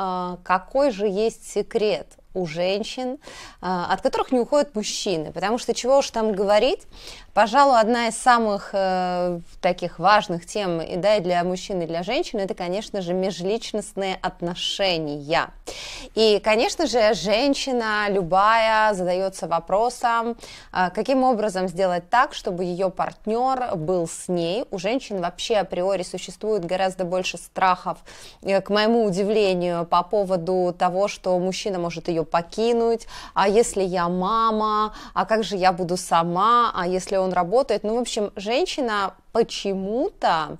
А, какой же есть секрет у женщин, а, от которых не уходят мужчины. Потому что чего уж там говорить, пожалуй, одна из самых э, таких важных тем и да, и для мужчин, и для женщин, это, конечно же, межличностные отношения. И, конечно же, женщина любая задается вопросом, а, каким образом сделать так, чтобы ее партнер был с ней. У женщин вообще априори существует гораздо больше страхов, э, к моему удивлению, по поводу того, что мужчина может ее покинуть, а если я мама, а как же я буду сама, а если он работает. Ну, в общем, женщина почему-то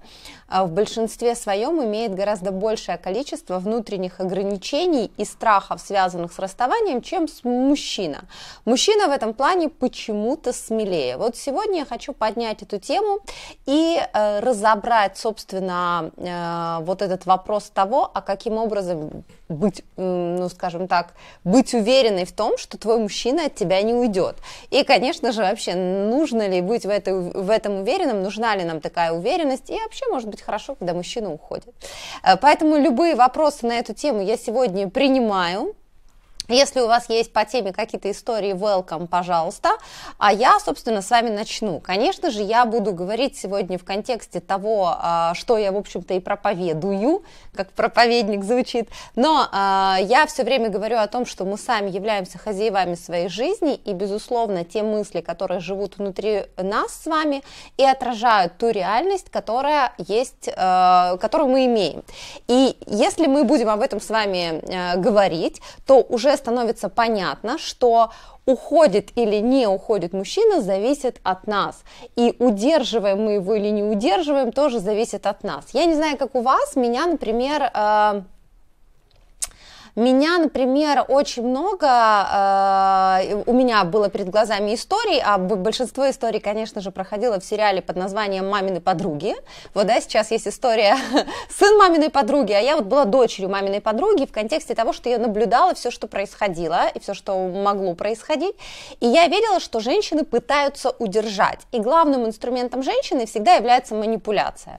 а, в большинстве своем имеет гораздо большее количество внутренних ограничений и страхов, связанных с расставанием, чем с мужчина. Мужчина в этом плане почему-то смелее. Вот сегодня я хочу поднять эту тему и э, разобрать, собственно, э, вот этот вопрос того, а каким образом быть, э, ну, скажем так, быть уверенной в том, что твой мужчина от тебя не уйдет. И, конечно же, вообще, нужно ли быть в, этой, в этом уверенным, нужна ли нам такая уверенность. И вообще, может быть, хорошо, когда мужчина уходит. Э, поэтому любые вопросы на эту тему я сегодня принимаю. Если у вас есть по теме какие-то истории, welcome, пожалуйста. А я, собственно, с вами начну. Конечно же, я буду говорить сегодня в контексте того, а, что я, в общем-то, и проповедую, как проповедник звучит. Но а, я все время говорю о том, что мы сами являемся хозяевами своей жизни, и, безусловно, те мысли, которые живут внутри нас с вами, и отражают ту реальность, которая есть, а, которую мы имеем. И если мы будем об этом с вами говорить, то уже становится понятно, что уходит или не уходит мужчина, зависит от нас. И удерживаем мы его или не удерживаем, тоже зависит от нас. Я не знаю, как у вас, меня, например, э, меня, например, очень много, э, у меня было перед глазами историй, а большинство историй, конечно же, проходило в сериале под названием «Мамины подруги». Вот, да, сейчас есть история «Сын маминой подруги», а я вот была дочерью маминой подруги в контексте того, что я наблюдала все, что происходило, и все, что могло происходить. И я верила, что женщины пытаются удержать. И главным инструментом женщины всегда является манипуляция.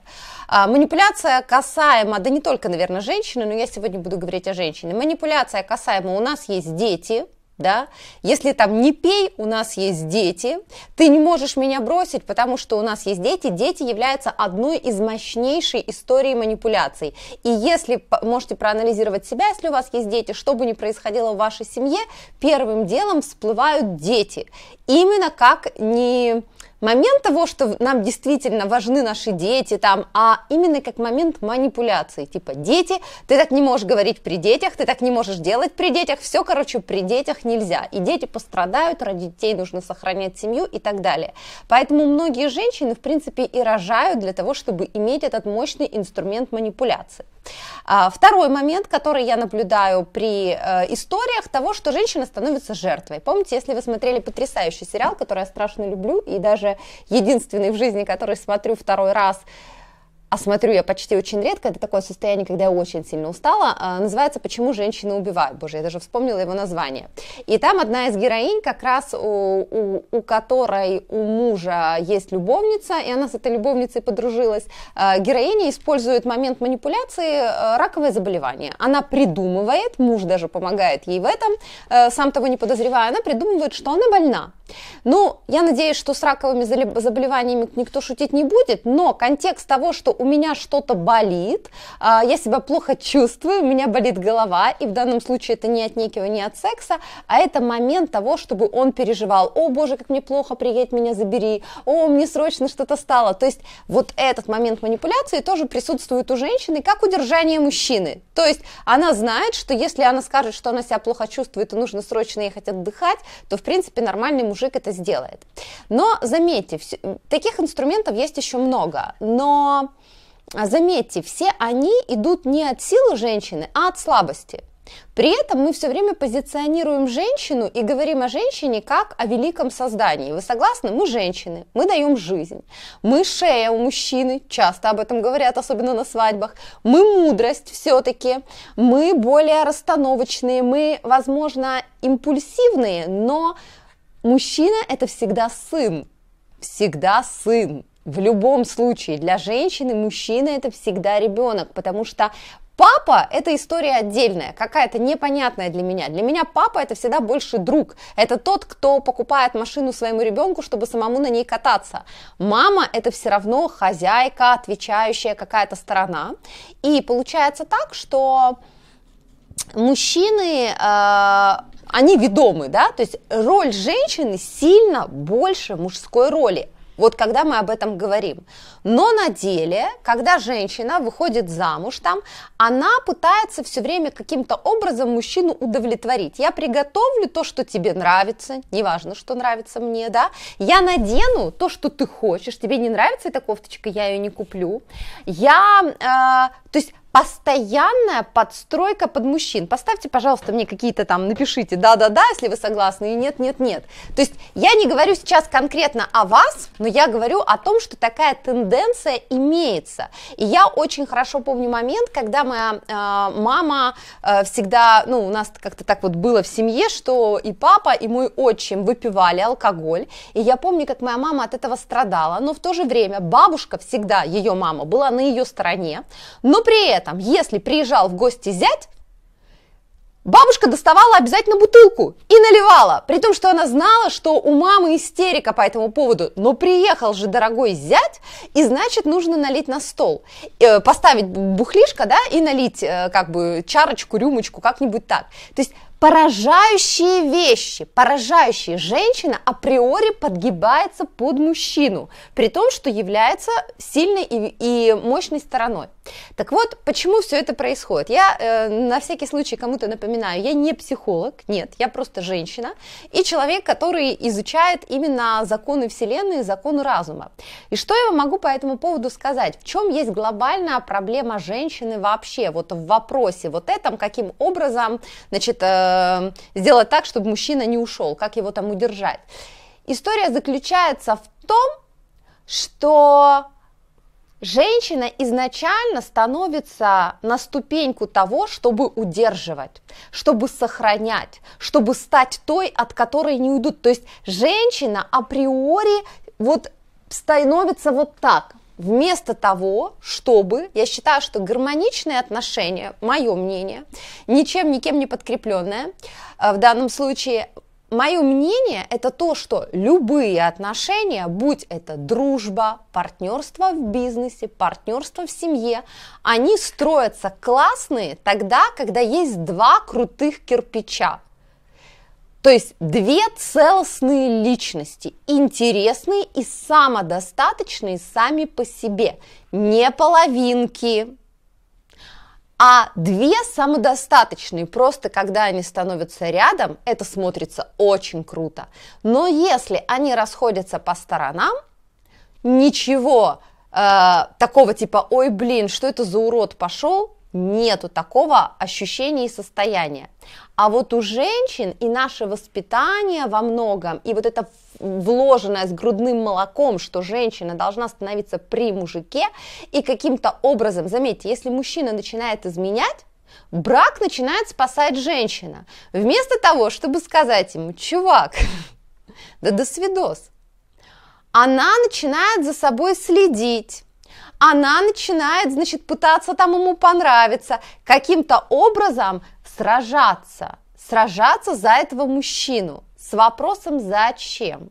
А, манипуляция касаемо, да не только, наверное, женщины, но я сегодня буду говорить о женщине. Манипуляция касаемо, у нас есть дети, да, если там не пей, у нас есть дети, ты не можешь меня бросить, потому что у нас есть дети, дети являются одной из мощнейшей истории манипуляций, и если можете проанализировать себя, если у вас есть дети, что бы ни происходило в вашей семье, первым делом всплывают дети, именно как не момент того, что нам действительно важны наши дети, там, а именно как момент манипуляции. Типа, дети, ты так не можешь говорить при детях, ты так не можешь делать при детях, все, короче, при детях нельзя. И дети пострадают, ради детей нужно сохранять семью и так далее. Поэтому многие женщины, в принципе, и рожают для того, чтобы иметь этот мощный инструмент манипуляции. А, второй момент, который я наблюдаю при э, историях того, что женщина становится жертвой. Помните, если вы смотрели потрясающий сериал, который я страшно люблю, и даже единственный в жизни, который смотрю второй раз, а смотрю я почти очень редко, это такое состояние, когда я очень сильно устала, а, называется «Почему женщины убивают?» Боже, я даже вспомнила его название. И там одна из героинь, как раз у, у, у которой у мужа есть любовница, и она с этой любовницей подружилась, а, героиня использует момент манипуляции а, раковое заболевание. Она придумывает, муж даже помогает ей в этом, сам того не подозревая, она придумывает, что она больна, ну, я надеюсь, что с раковыми заболеваниями никто шутить не будет, но контекст того, что у меня что-то болит, а, я себя плохо чувствую, у меня болит голова, и в данном случае это не от некого, не от секса, а это момент того, чтобы он переживал, о боже, как мне плохо, приедь меня забери, о, мне срочно что-то стало. То есть вот этот момент манипуляции тоже присутствует у женщины, как удержание мужчины. То есть она знает, что если она скажет, что она себя плохо чувствует и нужно срочно ехать отдыхать, то в принципе нормальный мужчина мужик это сделает. Но заметьте, таких инструментов есть еще много, но а, заметьте, все они идут не от силы женщины, а от слабости. При этом мы все время позиционируем женщину и говорим о женщине как о великом создании. Вы согласны? Мы женщины, мы даем жизнь. Мы шея у мужчины, часто об этом говорят, особенно на свадьбах. Мы мудрость все-таки, мы более расстановочные, мы, возможно, импульсивные, но Мужчина – это всегда сын. Всегда сын. В любом случае, для женщины мужчина – это всегда ребенок, потому что Папа – это история отдельная, какая-то непонятная для меня. Для меня папа – это всегда больше друг. Это тот, кто покупает машину своему ребенку, чтобы самому на ней кататься. Мама – это все равно хозяйка, отвечающая какая-то сторона. И получается так, что мужчины э, они ведомы, да, то есть роль женщины сильно больше мужской роли. Вот когда мы об этом говорим. Но на деле, когда женщина выходит замуж там, она пытается все время каким-то образом мужчину удовлетворить. Я приготовлю то, что тебе нравится, неважно, что нравится мне, да. Я надену то, что ты хочешь. Тебе не нравится эта кофточка, я ее не куплю. Я, э, то есть постоянная подстройка под мужчин. Поставьте, пожалуйста, мне какие-то там, напишите да-да-да, если вы согласны, и нет-нет-нет. То есть я не говорю сейчас конкретно о вас, но я говорю о том, что такая тенденция тенденция имеется. И я очень хорошо помню момент, когда моя э, мама э, всегда, ну, у нас как-то так вот было в семье, что и папа, и мой отчим выпивали алкоголь. И я помню, как моя мама от этого страдала, но в то же время бабушка всегда, ее мама, была на ее стороне. Но при этом, если приезжал в гости зять, Бабушка доставала обязательно бутылку и наливала, при том, что она знала, что у мамы истерика по этому поводу. Но приехал же дорогой зять, и значит нужно налить на стол. Э, поставить бухлишко, да, и налить э, как бы чарочку, рюмочку, как-нибудь так. То есть поражающие вещи, поражающие. Женщина априори подгибается под мужчину, при том, что является сильной и, и мощной стороной. Так вот, почему все это происходит? Я э, на всякий случай кому-то напоминаю, я не психолог, нет, я просто женщина и человек, который изучает именно законы Вселенной, законы разума. И что я могу по этому поводу сказать? В чем есть глобальная проблема женщины вообще? Вот в вопросе вот этом, каким образом, значит, э, сделать так, чтобы мужчина не ушел, как его там удержать. История заключается в том, что Женщина изначально становится на ступеньку того, чтобы удерживать, чтобы сохранять, чтобы стать той, от которой не уйдут. То есть женщина априори вот становится вот так, вместо того, чтобы, я считаю, что гармоничные отношения, мое мнение, ничем, никем не подкрепленное, э, в данном случае Мое мнение – это то, что любые отношения, будь это дружба, партнерство в бизнесе, партнерство в семье, они строятся классные тогда, когда есть два крутых кирпича. То есть две целостные личности, интересные и самодостаточные сами по себе, не половинки, а две самодостаточные, просто когда они становятся рядом, это смотрится очень круто. Но если они расходятся по сторонам, ничего э, такого типа, ой, блин, что это за урод пошел, нету такого ощущения и состояния. А вот у женщин и наше воспитание во многом, и вот это вложенное с грудным молоком, что женщина должна становиться при мужике, и каким-то образом, заметьте, если мужчина начинает изменять, брак начинает спасать женщина. Вместо того, чтобы сказать ему, чувак, да до свидос, она начинает за собой следить, она начинает, значит, пытаться там ему понравиться. Каким-то образом сражаться. Сражаться за этого мужчину с вопросом «зачем?».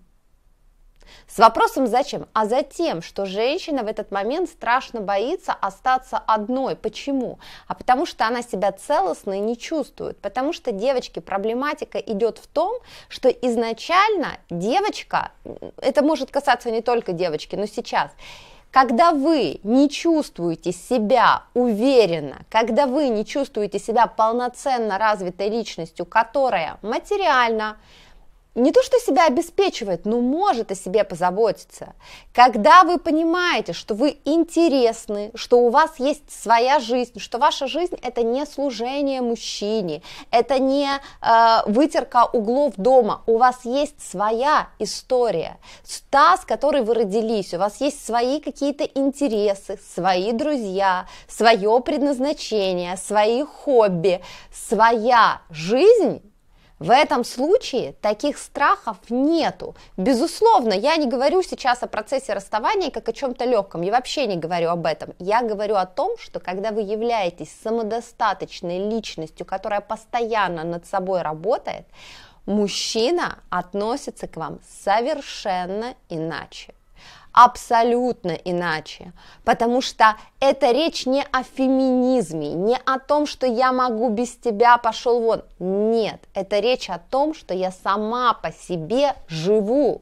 С вопросом «зачем?», а за тем, что женщина в этот момент страшно боится остаться одной. Почему? А потому что она себя целостно не чувствует. Потому что, девочки, проблематика идет в том, что изначально девочка, это может касаться не только девочки, но сейчас, когда вы не чувствуете себя уверенно, когда вы не чувствуете себя полноценно развитой личностью, которая материально, не то что себя обеспечивает, но может о себе позаботиться. Когда вы понимаете, что вы интересны, что у вас есть своя жизнь, что ваша жизнь это не служение мужчине, это не э, вытерка углов дома, у вас есть своя история, та, с которой вы родились, у вас есть свои какие-то интересы, свои друзья, свое предназначение, свои хобби, своя жизнь в этом случае таких страхов нету. Безусловно, я не говорю сейчас о процессе расставания как о чем-то легком, я вообще не говорю об этом. Я говорю о том, что когда вы являетесь самодостаточной личностью, которая постоянно над собой работает, мужчина относится к вам совершенно иначе абсолютно иначе, потому что это речь не о феминизме, не о том, что я могу без тебя пошел вон. Нет, это речь о том, что я сама по себе живу,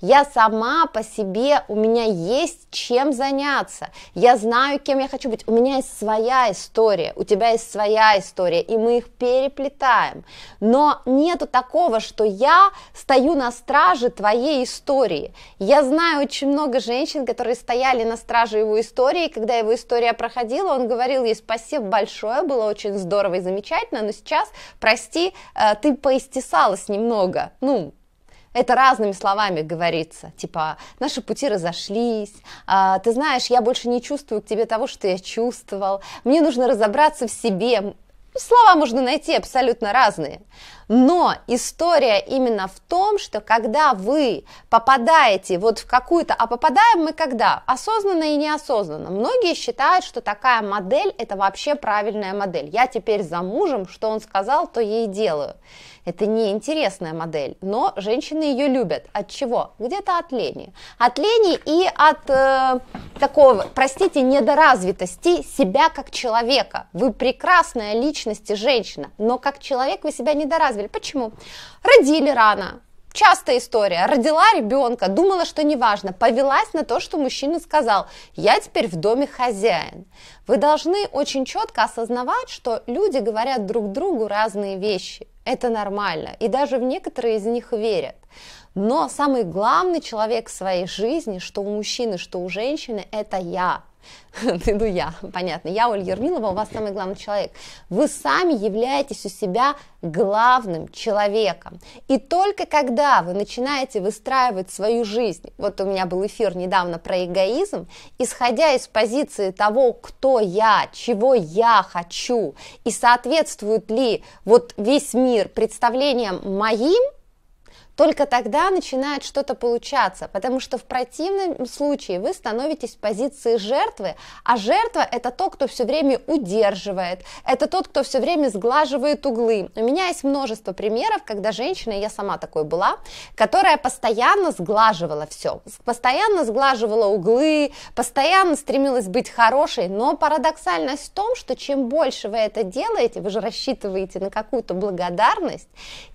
я сама по себе, у меня есть чем заняться. Я знаю, кем я хочу быть. У меня есть своя история, у тебя есть своя история, и мы их переплетаем. Но нету такого, что я стою на страже твоей истории. Я знаю очень много женщин, которые стояли на страже его истории, когда его история проходила, он говорил ей спасибо большое, было очень здорово и замечательно, но сейчас, прости, э, ты поистесалась немного. Ну, это разными словами говорится, типа наши пути разошлись, а, ты знаешь, я больше не чувствую к тебе того, что я чувствовал, мне нужно разобраться в себе. Слова можно найти абсолютно разные, но история именно в том, что когда вы попадаете вот в какую-то, а попадаем мы когда? Осознанно и неосознанно. Многие считают, что такая модель это вообще правильная модель. Я теперь за мужем, что он сказал, то я и делаю. Это неинтересная модель, но женщины ее любят. От чего? Где-то от лени. От лени и от э, такого, простите, недоразвитости себя как человека. Вы прекрасная личность и женщина, но как человек вы себя недоразвили. Почему? Родили рано, Частая история. Родила ребенка, думала, что неважно, повелась на то, что мужчина сказал, я теперь в доме хозяин. Вы должны очень четко осознавать, что люди говорят друг другу разные вещи. Это нормально. И даже в некоторые из них верят. Но самый главный человек в своей жизни, что у мужчины, что у женщины, это я. Иду я, понятно. Я Ольга Ермилова, у вас самый главный человек. Вы сами являетесь у себя главным человеком. И только когда вы начинаете выстраивать свою жизнь, вот у меня был эфир недавно про эгоизм, исходя из позиции того, кто я, чего я хочу, и соответствует ли вот весь мир представлениям моим, только тогда начинает что-то получаться, потому что в противном случае вы становитесь в позиции жертвы, а жертва это то, кто все время удерживает, это тот, кто все время сглаживает углы. У меня есть множество примеров, когда женщина, я сама такой была, которая постоянно сглаживала все, постоянно сглаживала углы, постоянно стремилась быть хорошей, но парадоксальность в том, что чем больше вы это делаете, вы же рассчитываете на какую-то благодарность,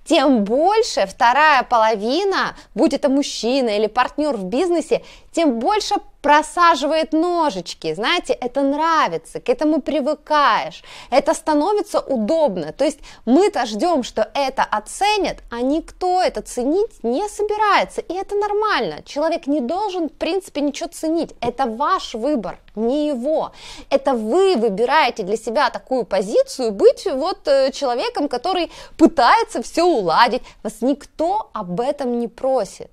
тем больше вторая половина, будь это мужчина или партнер в бизнесе, тем больше просаживает ножички. Знаете, это нравится, к этому привыкаешь, это становится удобно. То есть мы-то ждем, что это оценят, а никто это ценить не собирается. И это нормально. Человек не должен, в принципе, ничего ценить. Это ваш выбор, не его. Это вы выбираете для себя такую позицию, быть вот э, человеком, который пытается все уладить. Вас никто об этом не просит.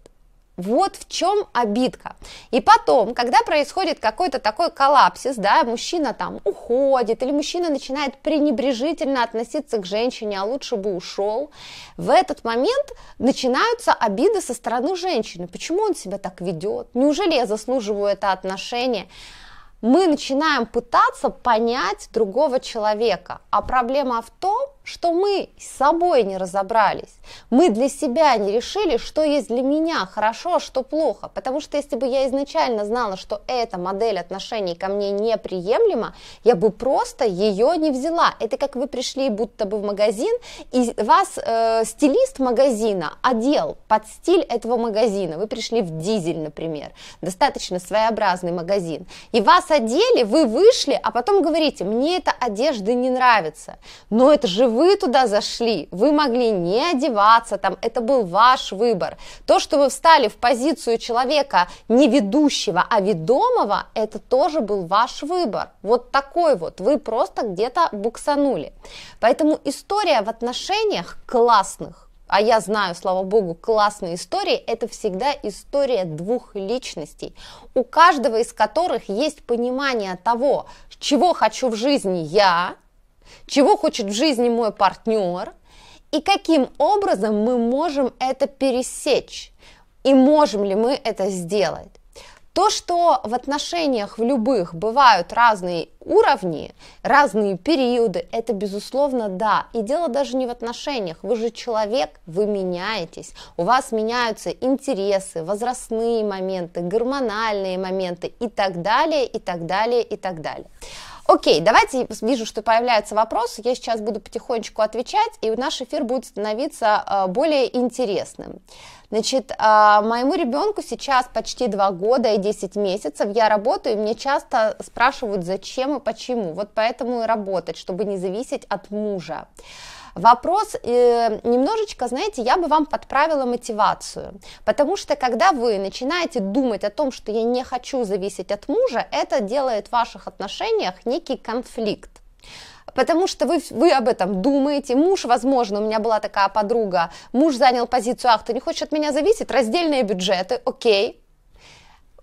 Вот в чем обидка. И потом, когда происходит какой-то такой коллапсис, да, мужчина там уходит, или мужчина начинает пренебрежительно относиться к женщине, а лучше бы ушел, в этот момент начинаются обиды со стороны женщины. Почему он себя так ведет? Неужели я заслуживаю это отношение? Мы начинаем пытаться понять другого человека. А проблема в том, что мы с собой не разобрались. Мы для себя не решили, что есть для меня хорошо, а что плохо. Потому что если бы я изначально знала, что эта модель отношений ко мне неприемлема, я бы просто ее не взяла. Это как вы пришли будто бы в магазин, и вас э, стилист магазина одел под стиль этого магазина. Вы пришли в дизель, например, достаточно своеобразный магазин. И вас одели, вы вышли, а потом говорите, мне эта одежда не нравится. Но это же вы туда зашли, вы могли не одеваться там, это был ваш выбор. То, что вы встали в позицию человека не ведущего, а ведомого, это тоже был ваш выбор. Вот такой вот, вы просто где-то буксанули. Поэтому история в отношениях классных, а я знаю, слава богу, классные истории, это всегда история двух личностей, у каждого из которых есть понимание того, чего хочу в жизни я, чего хочет в жизни мой партнер и каким образом мы можем это пересечь и можем ли мы это сделать. То, что в отношениях в любых бывают разные уровни, разные периоды, это безусловно да. И дело даже не в отношениях. Вы же человек, вы меняетесь. У вас меняются интересы, возрастные моменты, гормональные моменты и так далее, и так далее, и так далее. Окей, давайте, вижу, что появляются вопросы, я сейчас буду потихонечку отвечать, и наш эфир будет становиться а, более интересным. Значит, а, моему ребенку сейчас почти 2 года и 10 месяцев, я работаю, и мне часто спрашивают, зачем и почему, вот поэтому и работать, чтобы не зависеть от мужа. Вопрос э, немножечко, знаете, я бы вам подправила мотивацию, потому что когда вы начинаете думать о том, что я не хочу зависеть от мужа, это делает в ваших отношениях некий конфликт потому что вы, вы об этом думаете, муж, возможно, у меня была такая подруга, муж занял позицию, ах, ты не хочешь от меня зависеть, раздельные бюджеты, окей,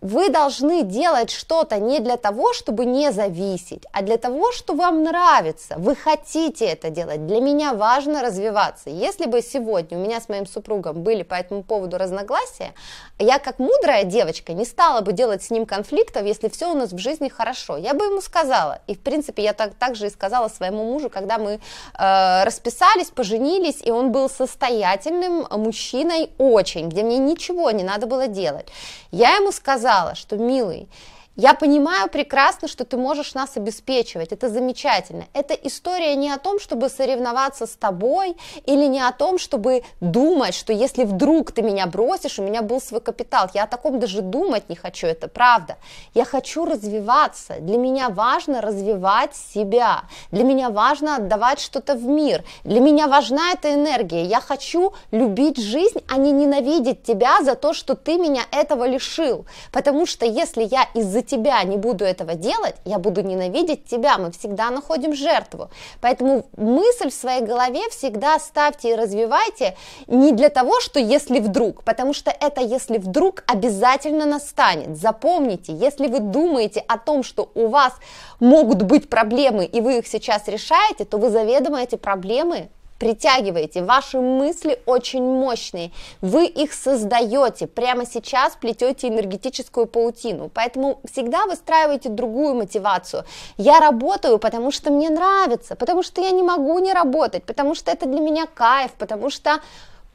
вы должны делать что-то не для того, чтобы не зависеть, а для того, что вам нравится. Вы хотите это делать. Для меня важно развиваться. Если бы сегодня у меня с моим супругом были по этому поводу разногласия, я как мудрая девочка не стала бы делать с ним конфликтов, если все у нас в жизни хорошо. Я бы ему сказала. И, в принципе, я так, так же и сказала своему мужу, когда мы э, расписались, поженились, и он был состоятельным мужчиной очень, где мне ничего не надо было делать. Я ему сказала, сказала, что, милый, я понимаю прекрасно, что ты можешь нас обеспечивать, это замечательно. Это история не о том, чтобы соревноваться с тобой, или не о том, чтобы думать, что если вдруг ты меня бросишь, у меня был свой капитал. Я о таком даже думать не хочу, это правда. Я хочу развиваться. Для меня важно развивать себя. Для меня важно отдавать что-то в мир. Для меня важна эта энергия. Я хочу любить жизнь, а не ненавидеть тебя за то, что ты меня этого лишил. Потому что если я из-за тебя не буду этого делать, я буду ненавидеть тебя. Мы всегда находим жертву. Поэтому мысль в своей голове всегда ставьте и развивайте не для того, что если вдруг, потому что это если вдруг обязательно настанет. Запомните, если вы думаете о том, что у вас могут быть проблемы, и вы их сейчас решаете, то вы заведомо эти проблемы притягиваете. Ваши мысли очень мощные. Вы их создаете. Прямо сейчас плетете энергетическую паутину. Поэтому всегда выстраивайте другую мотивацию. Я работаю, потому что мне нравится, потому что я не могу не работать, потому что это для меня кайф, потому что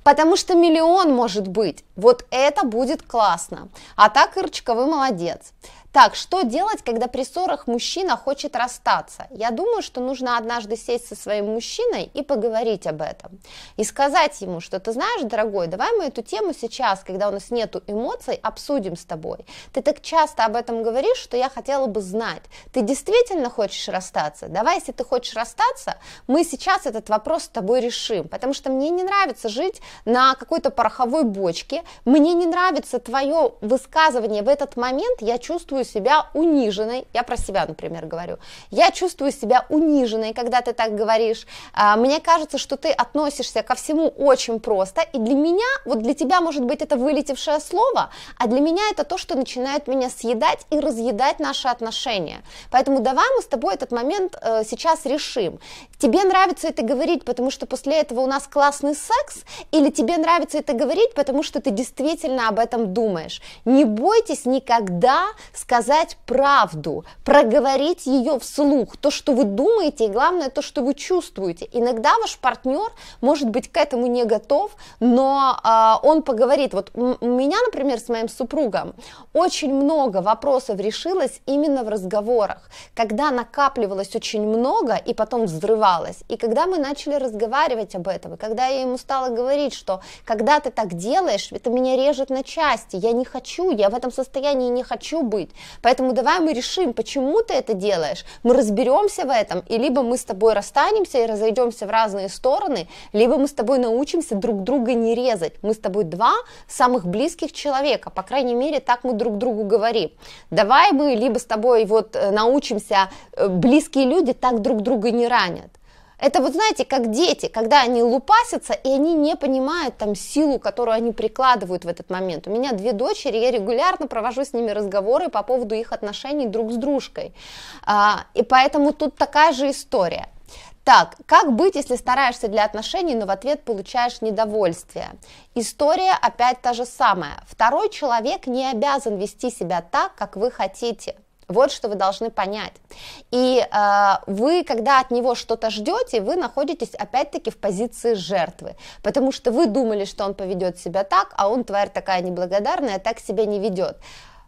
потому что миллион может быть. Вот это будет классно. А так, Ирочка, вы молодец. Так, что делать, когда при ссорах мужчина хочет расстаться? Я думаю, что нужно однажды сесть со своим мужчиной и поговорить об этом. И сказать ему, что ты знаешь, дорогой, давай мы эту тему сейчас, когда у нас нету эмоций, обсудим с тобой. Ты так часто об этом говоришь, что я хотела бы знать. Ты действительно хочешь расстаться? Давай, если ты хочешь расстаться, мы сейчас этот вопрос с тобой решим. Потому что мне не нравится жить на какой-то пороховой бочке. Мне не нравится твое высказывание в этот момент. Я чувствую чувствую себя униженной, я про себя, например, говорю, я чувствую себя униженной, когда ты так говоришь, а, мне кажется, что ты относишься ко всему очень просто, и для меня, вот для тебя, может быть, это вылетевшее слово, а для меня это то, что начинает меня съедать и разъедать наши отношения. Поэтому давай мы с тобой этот момент э, сейчас решим. Тебе нравится это говорить, потому что после этого у нас классный секс, или тебе нравится это говорить, потому что ты действительно об этом думаешь. Не бойтесь никогда сказать, сказать правду, проговорить ее вслух, то, что вы думаете, и главное, то, что вы чувствуете. Иногда ваш партнер, может быть, к этому не готов, но э, он поговорит. Вот у меня, например, с моим супругом очень много вопросов решилось именно в разговорах, когда накапливалось очень много и потом взрывалось. И когда мы начали разговаривать об этом, когда я ему стала говорить, что когда ты так делаешь, это меня режет на части, я не хочу, я в этом состоянии не хочу быть, Поэтому давай мы решим, почему ты это делаешь, мы разберемся в этом, и либо мы с тобой расстанемся и разойдемся в разные стороны, либо мы с тобой научимся друг друга не резать. Мы с тобой два самых близких человека, по крайней мере, так мы друг другу говорим. Давай мы либо с тобой вот э, научимся, э, близкие люди так друг друга не ранят. Это вот знаете, как дети, когда они лупасятся, и они не понимают там силу, которую они прикладывают в этот момент. У меня две дочери, я регулярно провожу с ними разговоры по поводу их отношений друг с дружкой. А, и поэтому тут такая же история. Так, как быть, если стараешься для отношений, но в ответ получаешь недовольствие? История опять та же самая. Второй человек не обязан вести себя так, как вы хотите. Вот что вы должны понять. И э, вы, когда от него что-то ждете, вы находитесь опять-таки в позиции жертвы, потому что вы думали, что он поведет себя так, а он тварь такая неблагодарная, так себя не ведет.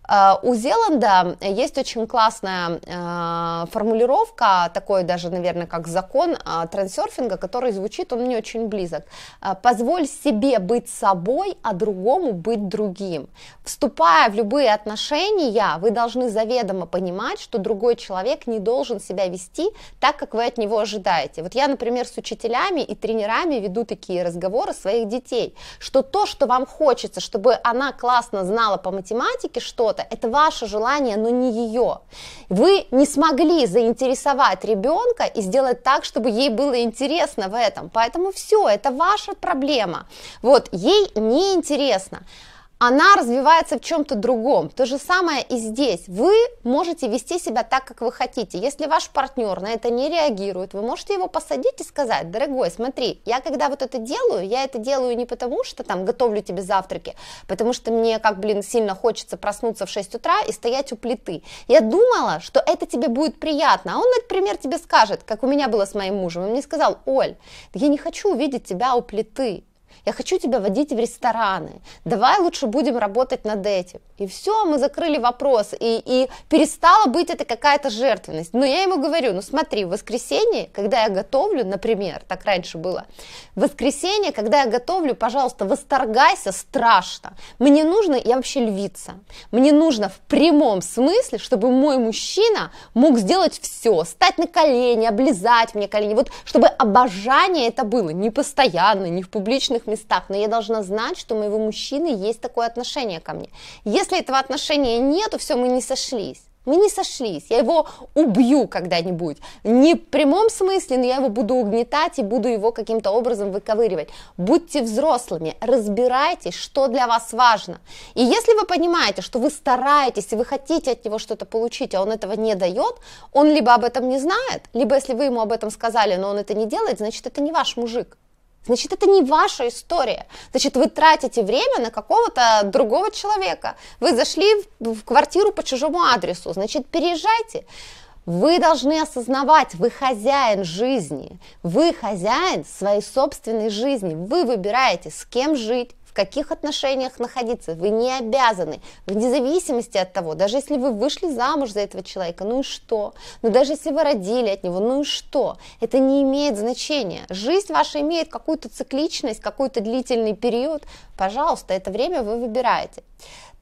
Э, у Зеланда есть очень классная э, формулировка, такой даже, наверное, как закон э, трансерфинга, который звучит, он мне очень близок. Позволь себе быть собой, а другому быть другим. Вступая в любые отношения, вы должны заведомо понимать, что другой человек не должен себя вести так, как вы от него ожидаете. Вот я, например, с учителями и тренерами веду такие разговоры своих детей, что то, что вам хочется, чтобы она классно знала по математике что-то, что-то. Это ваше желание, но не ее. Вы не смогли заинтересовать ребенка и сделать так, чтобы ей было интересно в этом. Поэтому все, это ваша проблема. Вот, ей неинтересно. интересно она развивается в чем-то другом. То же самое и здесь. Вы можете вести себя так, как вы хотите. Если ваш партнер на это не реагирует, вы можете его посадить и сказать, дорогой, смотри, я когда вот это делаю, я это делаю не потому, что там готовлю тебе завтраки, потому что мне как, блин, сильно хочется проснуться в 6 утра и стоять у плиты. Я думала, что это тебе будет приятно. А он, например, тебе скажет, как у меня было с моим мужем, он мне сказал, Оль, я не хочу увидеть тебя у плиты я хочу тебя водить в рестораны, давай лучше будем работать над этим. И все, мы закрыли вопрос, и, и перестала быть это какая-то жертвенность. Но я ему говорю, ну смотри, в воскресенье, когда я готовлю, например, так раньше было, в воскресенье, когда я готовлю, пожалуйста, восторгайся страшно. Мне нужно, я вообще львица, мне нужно в прямом смысле, чтобы мой мужчина мог сделать все, стать на колени, облизать мне колени, вот чтобы обожание это было, не постоянно, не в публичных местах, местах, но я должна знать, что у моего мужчины есть такое отношение ко мне. Если этого отношения нет, то все, мы не сошлись. Мы не сошлись, я его убью когда-нибудь. Не в прямом смысле, но я его буду угнетать и буду его каким-то образом выковыривать. Будьте взрослыми, разбирайтесь, что для вас важно. И если вы понимаете, что вы стараетесь и вы хотите от него что-то получить, а он этого не дает, он либо об этом не знает, либо если вы ему об этом сказали, но он это не делает, значит это не ваш мужик. Значит, это не ваша история. Значит, вы тратите время на какого-то другого человека. Вы зашли в квартиру по чужому адресу. Значит, переезжайте. Вы должны осознавать, вы хозяин жизни, вы хозяин своей собственной жизни, вы выбираете, с кем жить, каких отношениях находиться. Вы не обязаны, вне зависимости от того, даже если вы вышли замуж за этого человека, ну и что? но ну, даже если вы родили от него, ну и что? Это не имеет значения. Жизнь ваша имеет какую-то цикличность, какой-то длительный период. Пожалуйста, это время вы выбираете.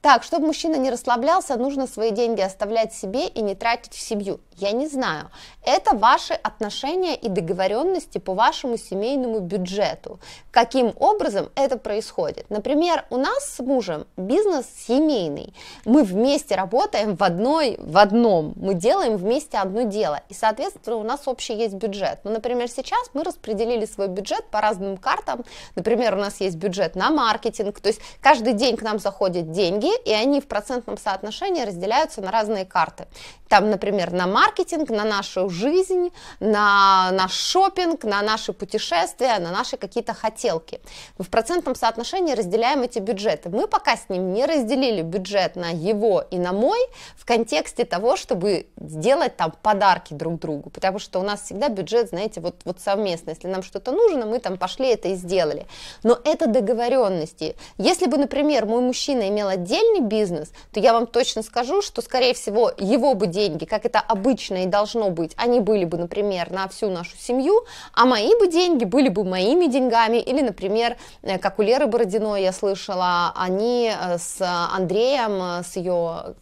Так, чтобы мужчина не расслаблялся, нужно свои деньги оставлять себе и не тратить в семью. Я не знаю. Это ваши отношения и договоренности по вашему семейному бюджету. Каким образом это происходит? Например, у нас с мужем бизнес семейный. Мы вместе работаем в одной, в одном. Мы делаем вместе одно дело. И, соответственно, у нас общий есть бюджет. Ну, например, сейчас мы распределили свой бюджет по разным картам. Например, у нас есть бюджет на маркетинг. То есть каждый день к нам заходят деньги, и они в процентном соотношении разделяются на разные карты. Там, например, на маркетинг, на нашу жизнь, на наш шопинг, на наши путешествия, на наши какие-то хотелки. Мы в процентном соотношении разделяем эти бюджеты. Мы пока с ним не разделили бюджет на его и на мой в контексте того, чтобы сделать там подарки друг другу, потому что у нас всегда бюджет, знаете, вот, вот совместно. Если нам что-то нужно, мы там пошли это и сделали. Но это договоренности. Если бы, например, мой мужчина имел отдельно отдельный бизнес, то я вам точно скажу, что, скорее всего, его бы деньги, как это обычно и должно быть, они были бы, например, на всю нашу семью, а мои бы деньги были бы моими деньгами, или, например, э, как у Леры Бородиной я слышала, они э, с Андреем, э, с ее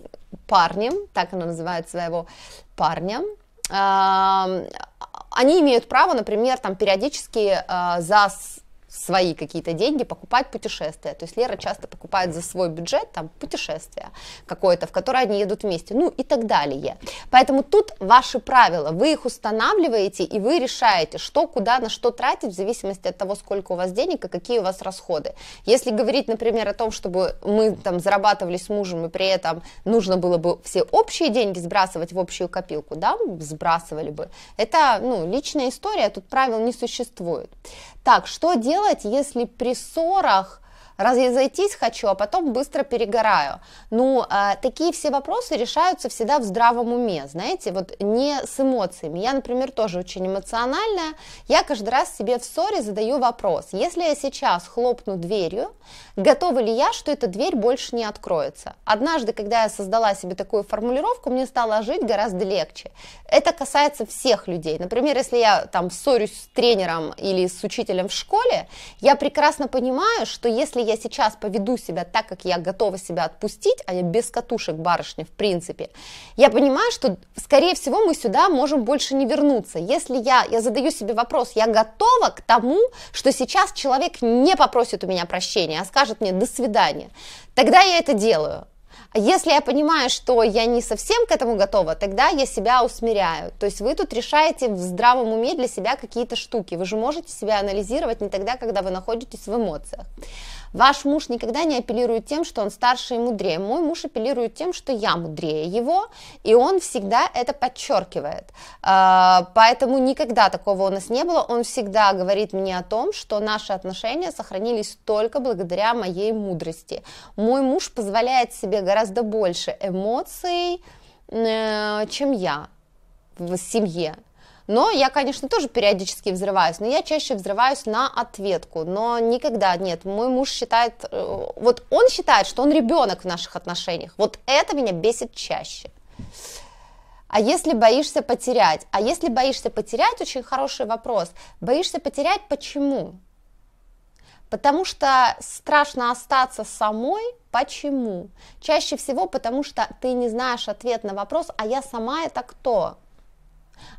парнем, так она называет своего парня, они имеют право, например, там периодически за свои какие-то деньги покупать путешествия. То есть Лера часто покупает за свой бюджет там путешествие какое-то, в которое они едут вместе, ну и так далее. Поэтому тут ваши правила, вы их устанавливаете и вы решаете, что, куда, на что тратить в зависимости от того, сколько у вас денег и какие у вас расходы. Если говорить, например, о том, чтобы мы там зарабатывали с мужем и при этом нужно было бы все общие деньги сбрасывать в общую копилку, да, сбрасывали бы. Это, ну, личная история, тут правил не существует. Так, что делать делать, если при ссорах разойтись хочу, а потом быстро перегораю. Ну, э, такие все вопросы решаются всегда в здравом уме, знаете, вот не с эмоциями. Я, например, тоже очень эмоциональная, я каждый раз себе в ссоре задаю вопрос, если я сейчас хлопну дверью, готова ли я, что эта дверь больше не откроется? Однажды, когда я создала себе такую формулировку, мне стало жить гораздо легче. Это касается всех людей. Например, если я там ссорюсь с тренером или с учителем в школе, я прекрасно понимаю, что если я сейчас поведу себя так, как я готова себя отпустить, а я без катушек барышня. в принципе, я понимаю, что, скорее всего, мы сюда можем больше не вернуться. Если я, я задаю себе вопрос, я готова к тому, что сейчас человек не попросит у меня прощения, а скажет мне «до свидания», тогда я это делаю. А если я понимаю, что я не совсем к этому готова, тогда я себя усмиряю. То есть вы тут решаете в здравом уме для себя какие-то штуки. Вы же можете себя анализировать не тогда, когда вы находитесь в эмоциях. Ваш муж никогда не апеллирует тем, что он старше и мудрее. Мой муж апеллирует тем, что я мудрее его, и он всегда это подчеркивает. А, поэтому никогда такого у нас не было. Он всегда говорит мне о том, что наши отношения сохранились только благодаря моей мудрости. Мой муж позволяет себе гораздо больше эмоций, э, чем я в семье. Но я, конечно, тоже периодически взрываюсь, но я чаще взрываюсь на ответку, но никогда нет. Мой муж считает, э, вот он считает, что он ребенок в наших отношениях. Вот это меня бесит чаще. А если боишься потерять? А если боишься потерять, очень хороший вопрос. Боишься потерять почему? Потому что страшно остаться самой. Почему? Чаще всего потому что ты не знаешь ответ на вопрос, а я сама это кто?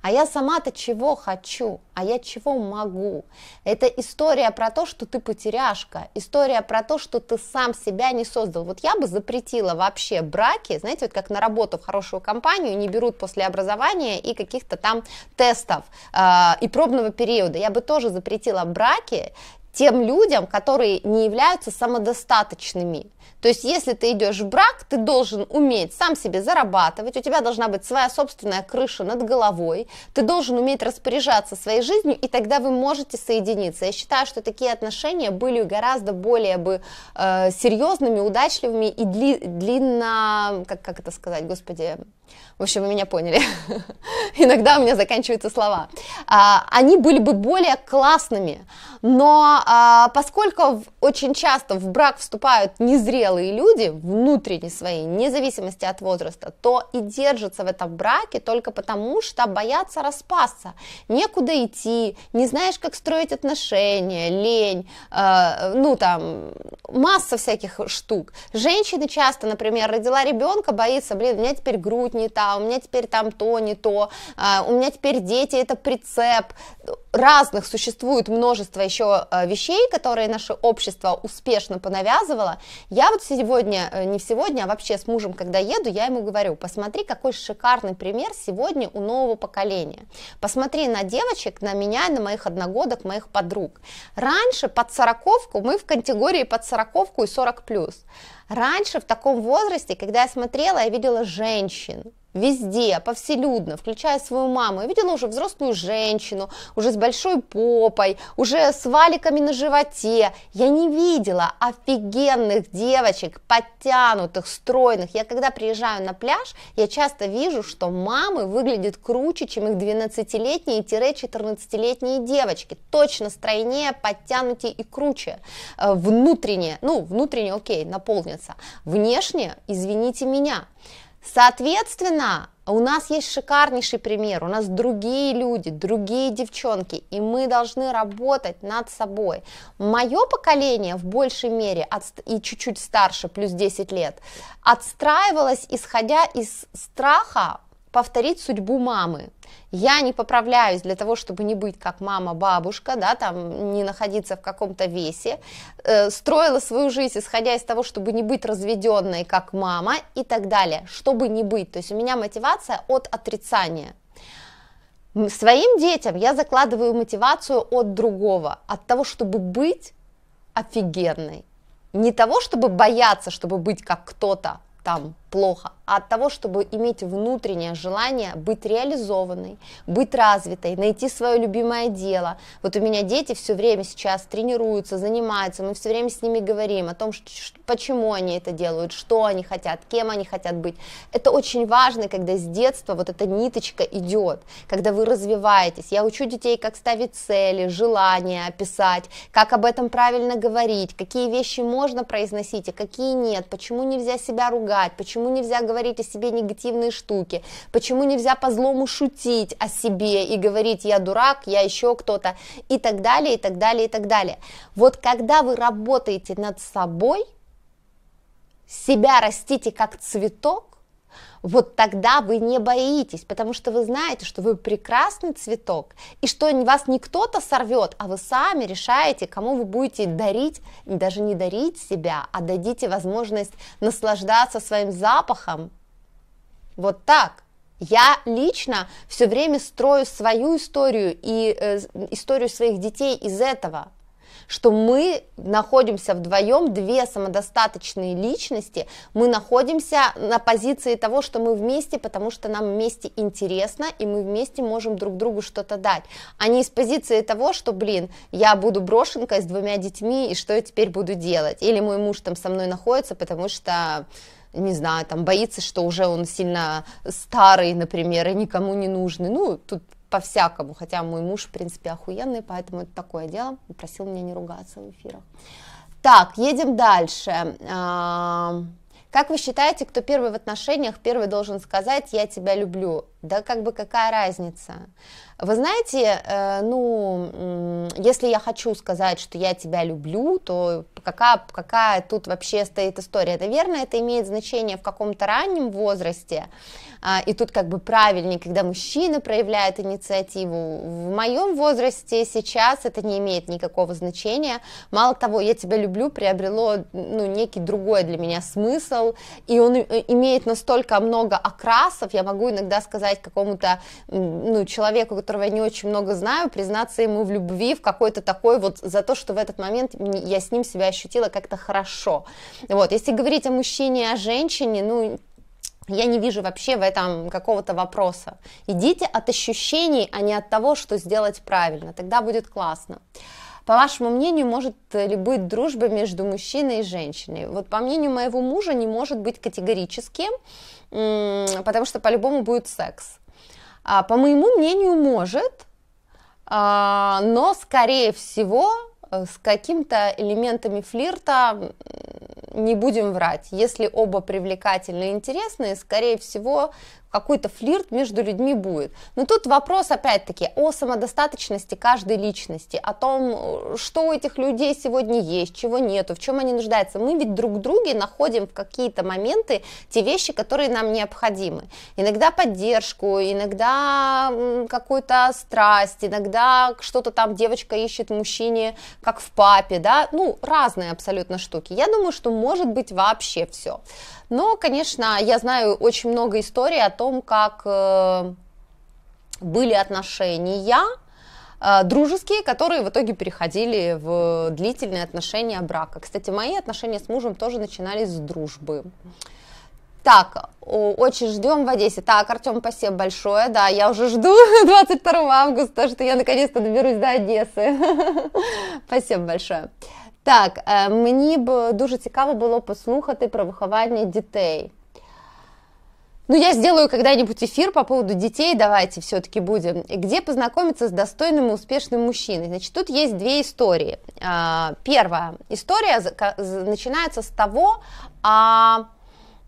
А я сама-то чего хочу? А я чего могу? Это история про то, что ты потеряшка, история про то, что ты сам себя не создал. Вот я бы запретила вообще браки, знаете, вот как на работу в хорошую компанию не берут после образования и каких-то там тестов э, и пробного периода. Я бы тоже запретила браки тем людям, которые не являются самодостаточными. То есть, если ты идешь в брак, ты должен уметь сам себе зарабатывать, у тебя должна быть своя собственная крыша над головой, ты должен уметь распоряжаться своей жизнью, и тогда вы можете соединиться. Я считаю, что такие отношения были гораздо более бы э, серьезными, удачливыми и дли, длинно, как, как это сказать, господи, в общем, вы меня поняли. Иногда у меня заканчиваются слова. А, они были бы более классными. Но а, поскольку очень часто в брак вступают незрелые люди, внутренне свои, вне зависимости от возраста, то и держатся в этом браке только потому, что боятся распасться. Некуда идти, не знаешь, как строить отношения, лень, а, ну там, масса всяких штук. Женщины часто, например, родила ребенка, боится, блин, у меня теперь грудь не та, у меня теперь там то, не то, а, у меня теперь дети, это прицеп разных существует множество еще э, вещей, которые наше общество успешно понавязывало. Я вот сегодня, э, не сегодня, а вообще с мужем, когда еду, я ему говорю, посмотри, какой шикарный пример сегодня у нового поколения. Посмотри на девочек, на меня, на моих одногодок, моих подруг. Раньше под сороковку, мы в категории под сороковку и 40+. плюс. Раньше в таком возрасте, когда я смотрела, я видела женщин, везде, повселюдно, включая свою маму. Я видела уже взрослую женщину, уже с большой попой, уже с валиками на животе. Я не видела офигенных девочек, подтянутых, стройных. Я когда приезжаю на пляж, я часто вижу, что мамы выглядят круче, чем их 12-летние-14-летние девочки. Точно стройнее, подтянутее и круче. Э, внутренне, ну, внутренне, окей, наполнится. Внешне, извините меня. Соответственно, у нас есть шикарнейший пример, у нас другие люди, другие девчонки, и мы должны работать над собой. Мое поколение в большей мере от, и чуть-чуть старше, плюс 10 лет, отстраивалось, исходя из страха повторить судьбу мамы. Я не поправляюсь для того, чтобы не быть как мама, бабушка, да, там не находиться в каком-то весе. Э, строила свою жизнь, исходя из того, чтобы не быть разведенной как мама и так далее, чтобы не быть. То есть у меня мотивация от отрицания. Своим детям я закладываю мотивацию от другого, от того, чтобы быть офигенной. Не того, чтобы бояться, чтобы быть как кто-то там плохо, а от того, чтобы иметь внутреннее желание быть реализованной, быть развитой, найти свое любимое дело. Вот у меня дети все время сейчас тренируются, занимаются, мы все время с ними говорим о том, что, почему они это делают, что они хотят, кем они хотят быть. Это очень важно, когда с детства вот эта ниточка идет, когда вы развиваетесь. Я учу детей, как ставить цели, желания описать, как об этом правильно говорить, какие вещи можно произносить и а какие нет, почему нельзя себя ругать, почему почему нельзя говорить о себе негативные штуки, почему нельзя по злому шутить о себе и говорить я дурак, я еще кто-то и так далее, и так далее, и так далее. Вот когда вы работаете над собой, себя растите как цветок, вот тогда вы не боитесь, потому что вы знаете, что вы прекрасный цветок, и что вас не кто-то сорвет, а вы сами решаете, кому вы будете дарить, даже не дарить себя, а дадите возможность наслаждаться своим запахом. Вот так. Я лично все время строю свою историю и э, историю своих детей из этого что мы находимся вдвоем, две самодостаточные личности, мы находимся на позиции того, что мы вместе, потому что нам вместе интересно, и мы вместе можем друг другу что-то дать, а не из позиции того, что, блин, я буду брошенкой с двумя детьми, и что я теперь буду делать, или мой муж там со мной находится, потому что не знаю, там боится, что уже он сильно старый, например, и никому не нужный. Ну, тут по-всякому, хотя мой муж, в принципе, охуенный, поэтому это такое дело, Он просил меня не ругаться в эфирах. Так, едем дальше. А, как вы считаете, кто первый в отношениях, первый должен сказать «я тебя люблю»? Да как бы какая разница? Вы знаете, э, ну, если я хочу сказать, что я тебя люблю, то какая, какая тут вообще стоит история? Наверное, это имеет значение в каком-то раннем возрасте, а, и тут как бы правильнее, когда мужчина проявляет инициативу. В моем возрасте сейчас это не имеет никакого значения. Мало того, я тебя люблю приобрело ну, некий другой для меня смысл, и он э, имеет настолько много окрасов, я могу иногда сказать какому-то ну, человеку, которого я не очень много знаю, признаться ему в любви, в какой-то такой вот за то, что в этот момент я с ним себя ощутила как-то хорошо. Вот, если говорить о мужчине и о женщине, ну, я не вижу вообще в этом какого-то вопроса. Идите от ощущений, а не от того, что сделать правильно. Тогда будет классно. По вашему мнению, может э, ли быть дружба между мужчиной и женщиной? Вот по мнению моего мужа не может быть категорически, потому что по-любому будет секс. А, по моему мнению, может, а, но, скорее всего, э, с какими-то элементами флирта не будем врать. Если оба привлекательны и интересные, скорее всего, какой-то флирт между людьми будет. Но тут вопрос, опять-таки, о самодостаточности каждой личности, о том, что у этих людей сегодня есть, чего нету, в чем они нуждаются. Мы ведь друг друге находим в какие-то моменты те вещи, которые нам необходимы. Иногда поддержку, иногда какую-то страсть, иногда что-то там девочка ищет мужчине, как в папе, да, ну, разные абсолютно штуки. Я думаю, что может быть вообще все. Но, конечно, я знаю очень много историй о том, том, как э, были отношения э, дружеские, которые в итоге переходили в длительные отношения брака. Кстати, мои отношения с мужем тоже начинались с дружбы. Так, очень ждем в Одессе. Так, Артем, спасибо большое. Да, я уже жду 22 августа, что я наконец-то доберусь до Одессы. Спасибо большое. Так, э, мне бы дуже цікаво було послухати про виховання дітей. Ну, я сделаю когда-нибудь эфир по поводу детей, давайте все-таки будем. Где познакомиться с достойным и успешным мужчиной? Значит, тут есть две истории. А, первая история начинается с того, а,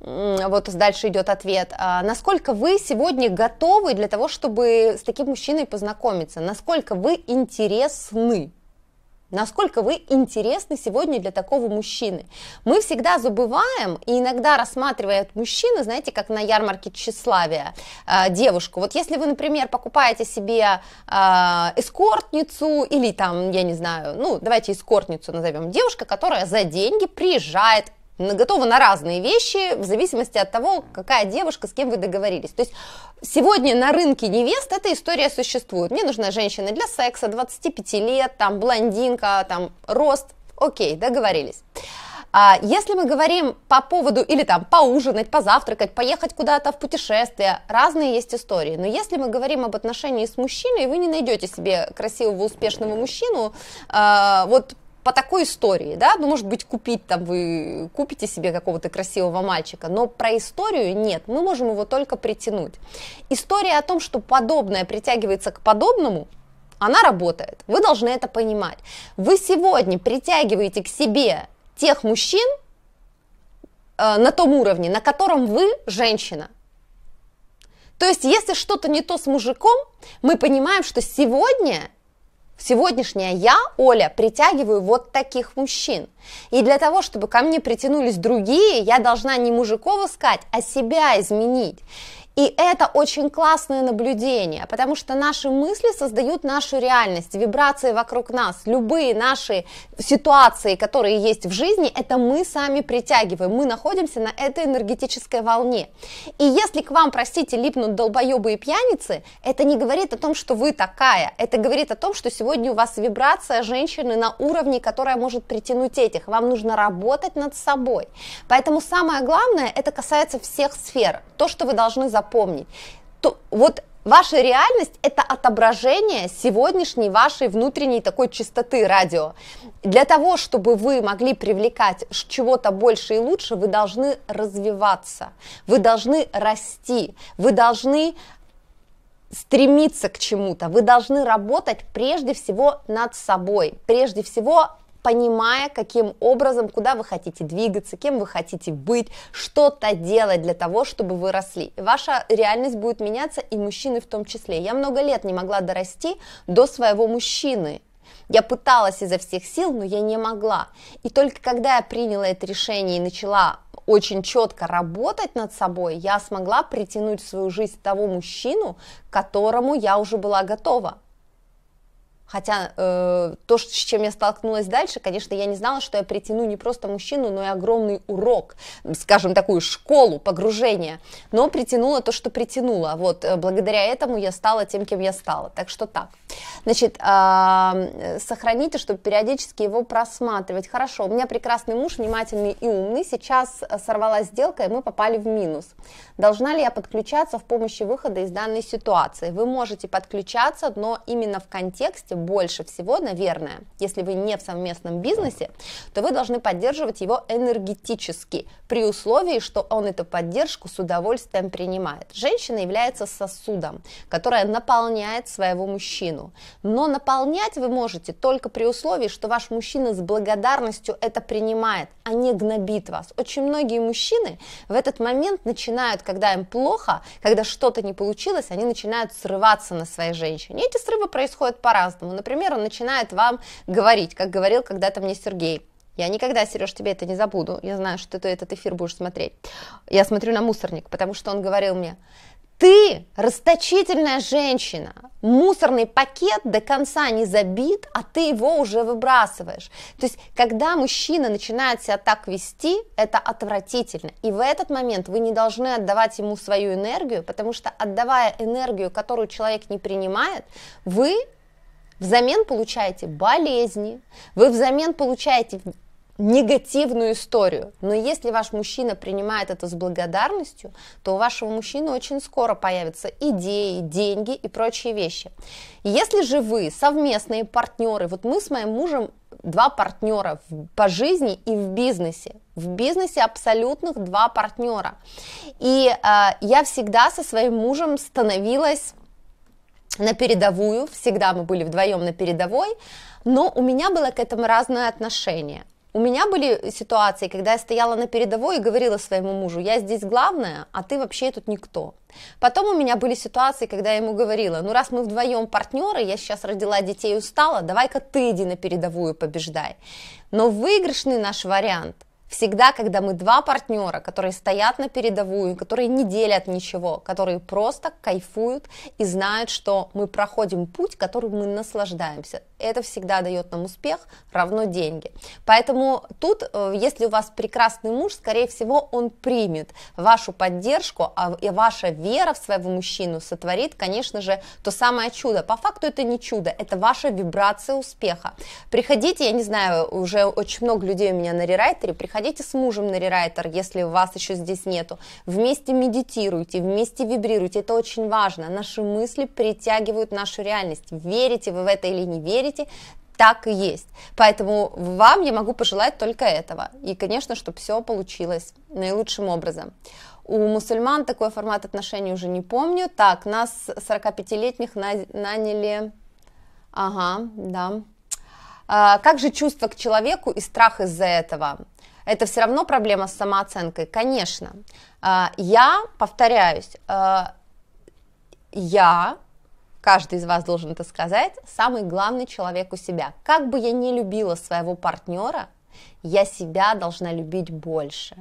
вот дальше идет ответ, а, насколько вы сегодня готовы для того, чтобы с таким мужчиной познакомиться, насколько вы интересны. Насколько вы интересны сегодня для такого мужчины? Мы всегда забываем и иногда рассматривая мужчину, знаете, как на ярмарке тщеславия, э, девушку. Вот если вы, например, покупаете себе э, эскортницу или там, я не знаю, ну, давайте эскортницу назовем, девушка, которая за деньги приезжает готова на разные вещи в зависимости от того, какая девушка, с кем вы договорились. То есть сегодня на рынке невест эта история существует. Мне нужна женщина для секса, 25 лет, там блондинка, там рост. Окей, договорились. А если мы говорим по поводу или там поужинать, позавтракать, поехать куда-то в путешествие, разные есть истории. Но если мы говорим об отношении с мужчиной, вы не найдете себе красивого, успешного мужчину, э, вот по такой истории, да, ну, может быть, купить там, вы купите себе какого-то красивого мальчика, но про историю нет, мы можем его только притянуть. История о том, что подобное притягивается к подобному, она работает, вы должны это понимать. Вы сегодня притягиваете к себе тех мужчин э, на том уровне, на котором вы женщина. То есть, если что-то не то с мужиком, мы понимаем, что сегодня Сегодняшняя я, Оля, притягиваю вот таких мужчин. И для того, чтобы ко мне притянулись другие, я должна не мужиков искать, а себя изменить. И это очень классное наблюдение, потому что наши мысли создают нашу реальность, вибрации вокруг нас, любые наши ситуации, которые есть в жизни, это мы сами притягиваем, мы находимся на этой энергетической волне. И если к вам, простите, липнут долбоебы и пьяницы, это не говорит о том, что вы такая, это говорит о том, что сегодня у вас вибрация женщины на уровне, которая может притянуть этих, вам нужно работать над собой. Поэтому самое главное, это касается всех сфер, то, что вы должны запомнить запомнить. То, вот Ваша реальность – это отображение сегодняшней вашей внутренней такой чистоты радио. Для того, чтобы вы могли привлекать чего-то больше и лучше, вы должны развиваться, вы должны расти, вы должны стремиться к чему-то, вы должны работать прежде всего над собой, прежде всего понимая, каким образом, куда вы хотите двигаться, кем вы хотите быть, что-то делать для того, чтобы вы росли. Ваша реальность будет меняться, и мужчины в том числе. Я много лет не могла дорасти до своего мужчины, я пыталась изо всех сил, но я не могла. И только когда я приняла это решение и начала очень четко работать над собой, я смогла притянуть в свою жизнь того мужчину, к которому я уже была готова. Хотя э, то, с чем я столкнулась дальше, конечно, я не знала, что я притяну не просто мужчину, но и огромный урок, скажем, такую школу погружения. Но притянула то, что притянула. Вот э, благодаря этому я стала тем, кем я стала. Так что так. Значит, э, сохраните, чтобы периодически его просматривать. Хорошо, у меня прекрасный муж, внимательный и умный. Сейчас э, сорвалась сделка, и мы попали в минус. Должна ли я подключаться в помощи выхода из данной ситуации? Вы можете подключаться, но именно в контексте больше всего, наверное, если вы не в совместном бизнесе, то вы должны поддерживать его энергетически, при условии, что он эту поддержку с удовольствием принимает. Женщина является сосудом, которая наполняет своего мужчину. Но наполнять вы можете только при условии, что ваш мужчина с благодарностью это принимает, а не гнобит вас. Очень многие мужчины в этот момент начинают, когда им плохо, когда что-то не получилось, они начинают срываться на своей женщине. эти срывы происходят по-разному. Например, он начинает вам говорить, как говорил когда-то мне Сергей. Я никогда, Сереж, тебе это не забуду. Я знаю, что ты этот эфир будешь смотреть. Я смотрю на мусорник, потому что он говорил мне, ты, расточительная женщина, мусорный пакет до конца не забит, а ты его уже выбрасываешь. То есть, когда мужчина начинает себя так вести, это отвратительно. И в этот момент вы не должны отдавать ему свою энергию, потому что отдавая энергию, которую человек не принимает, вы взамен получаете болезни, вы взамен получаете негативную историю. Но если ваш мужчина принимает это с благодарностью, то у вашего мужчины очень скоро появятся идеи, деньги и прочие вещи. Если же вы совместные партнеры, вот мы с моим мужем два партнера по жизни и в бизнесе. В бизнесе абсолютных два партнера. И э, я всегда со своим мужем становилась на передовую, всегда мы были вдвоем на передовой, но у меня было к этому разное отношение. У меня были ситуации, когда я стояла на передовой и говорила своему мужу, я здесь главная, а ты вообще тут никто. Потом у меня были ситуации, когда я ему говорила, ну раз мы вдвоем партнеры, я сейчас родила детей и устала, давай-ка ты иди на передовую побеждай. Но выигрышный наш вариант всегда, когда мы два партнера, которые стоят на передовую, которые не делят ничего, которые просто кайфуют и знают, что мы проходим путь, которым мы наслаждаемся это всегда дает нам успех, равно деньги. Поэтому тут, э, если у вас прекрасный муж, скорее всего, он примет вашу поддержку, а и ваша вера в своего мужчину сотворит, конечно же, то самое чудо. По факту это не чудо, это ваша вибрация успеха. Приходите, я не знаю, уже очень много людей у меня на рерайтере, приходите с мужем на рерайтер, если вас еще здесь нету. Вместе медитируйте, вместе вибрируйте, это очень важно. Наши мысли притягивают нашу реальность. Верите вы в это или не верите, верите, так и есть. Поэтому вам я могу пожелать только этого. И, конечно, чтобы все получилось наилучшим образом. У мусульман такой формат отношений уже не помню. Так, нас 45-летних наняли... Ага, да. А, как же чувство к человеку и страх из-за этого? Это все равно проблема с самооценкой, конечно. А, я, повторяюсь, а, я каждый из вас должен это сказать, самый главный человек у себя. Как бы я не любила своего партнера, я себя должна любить больше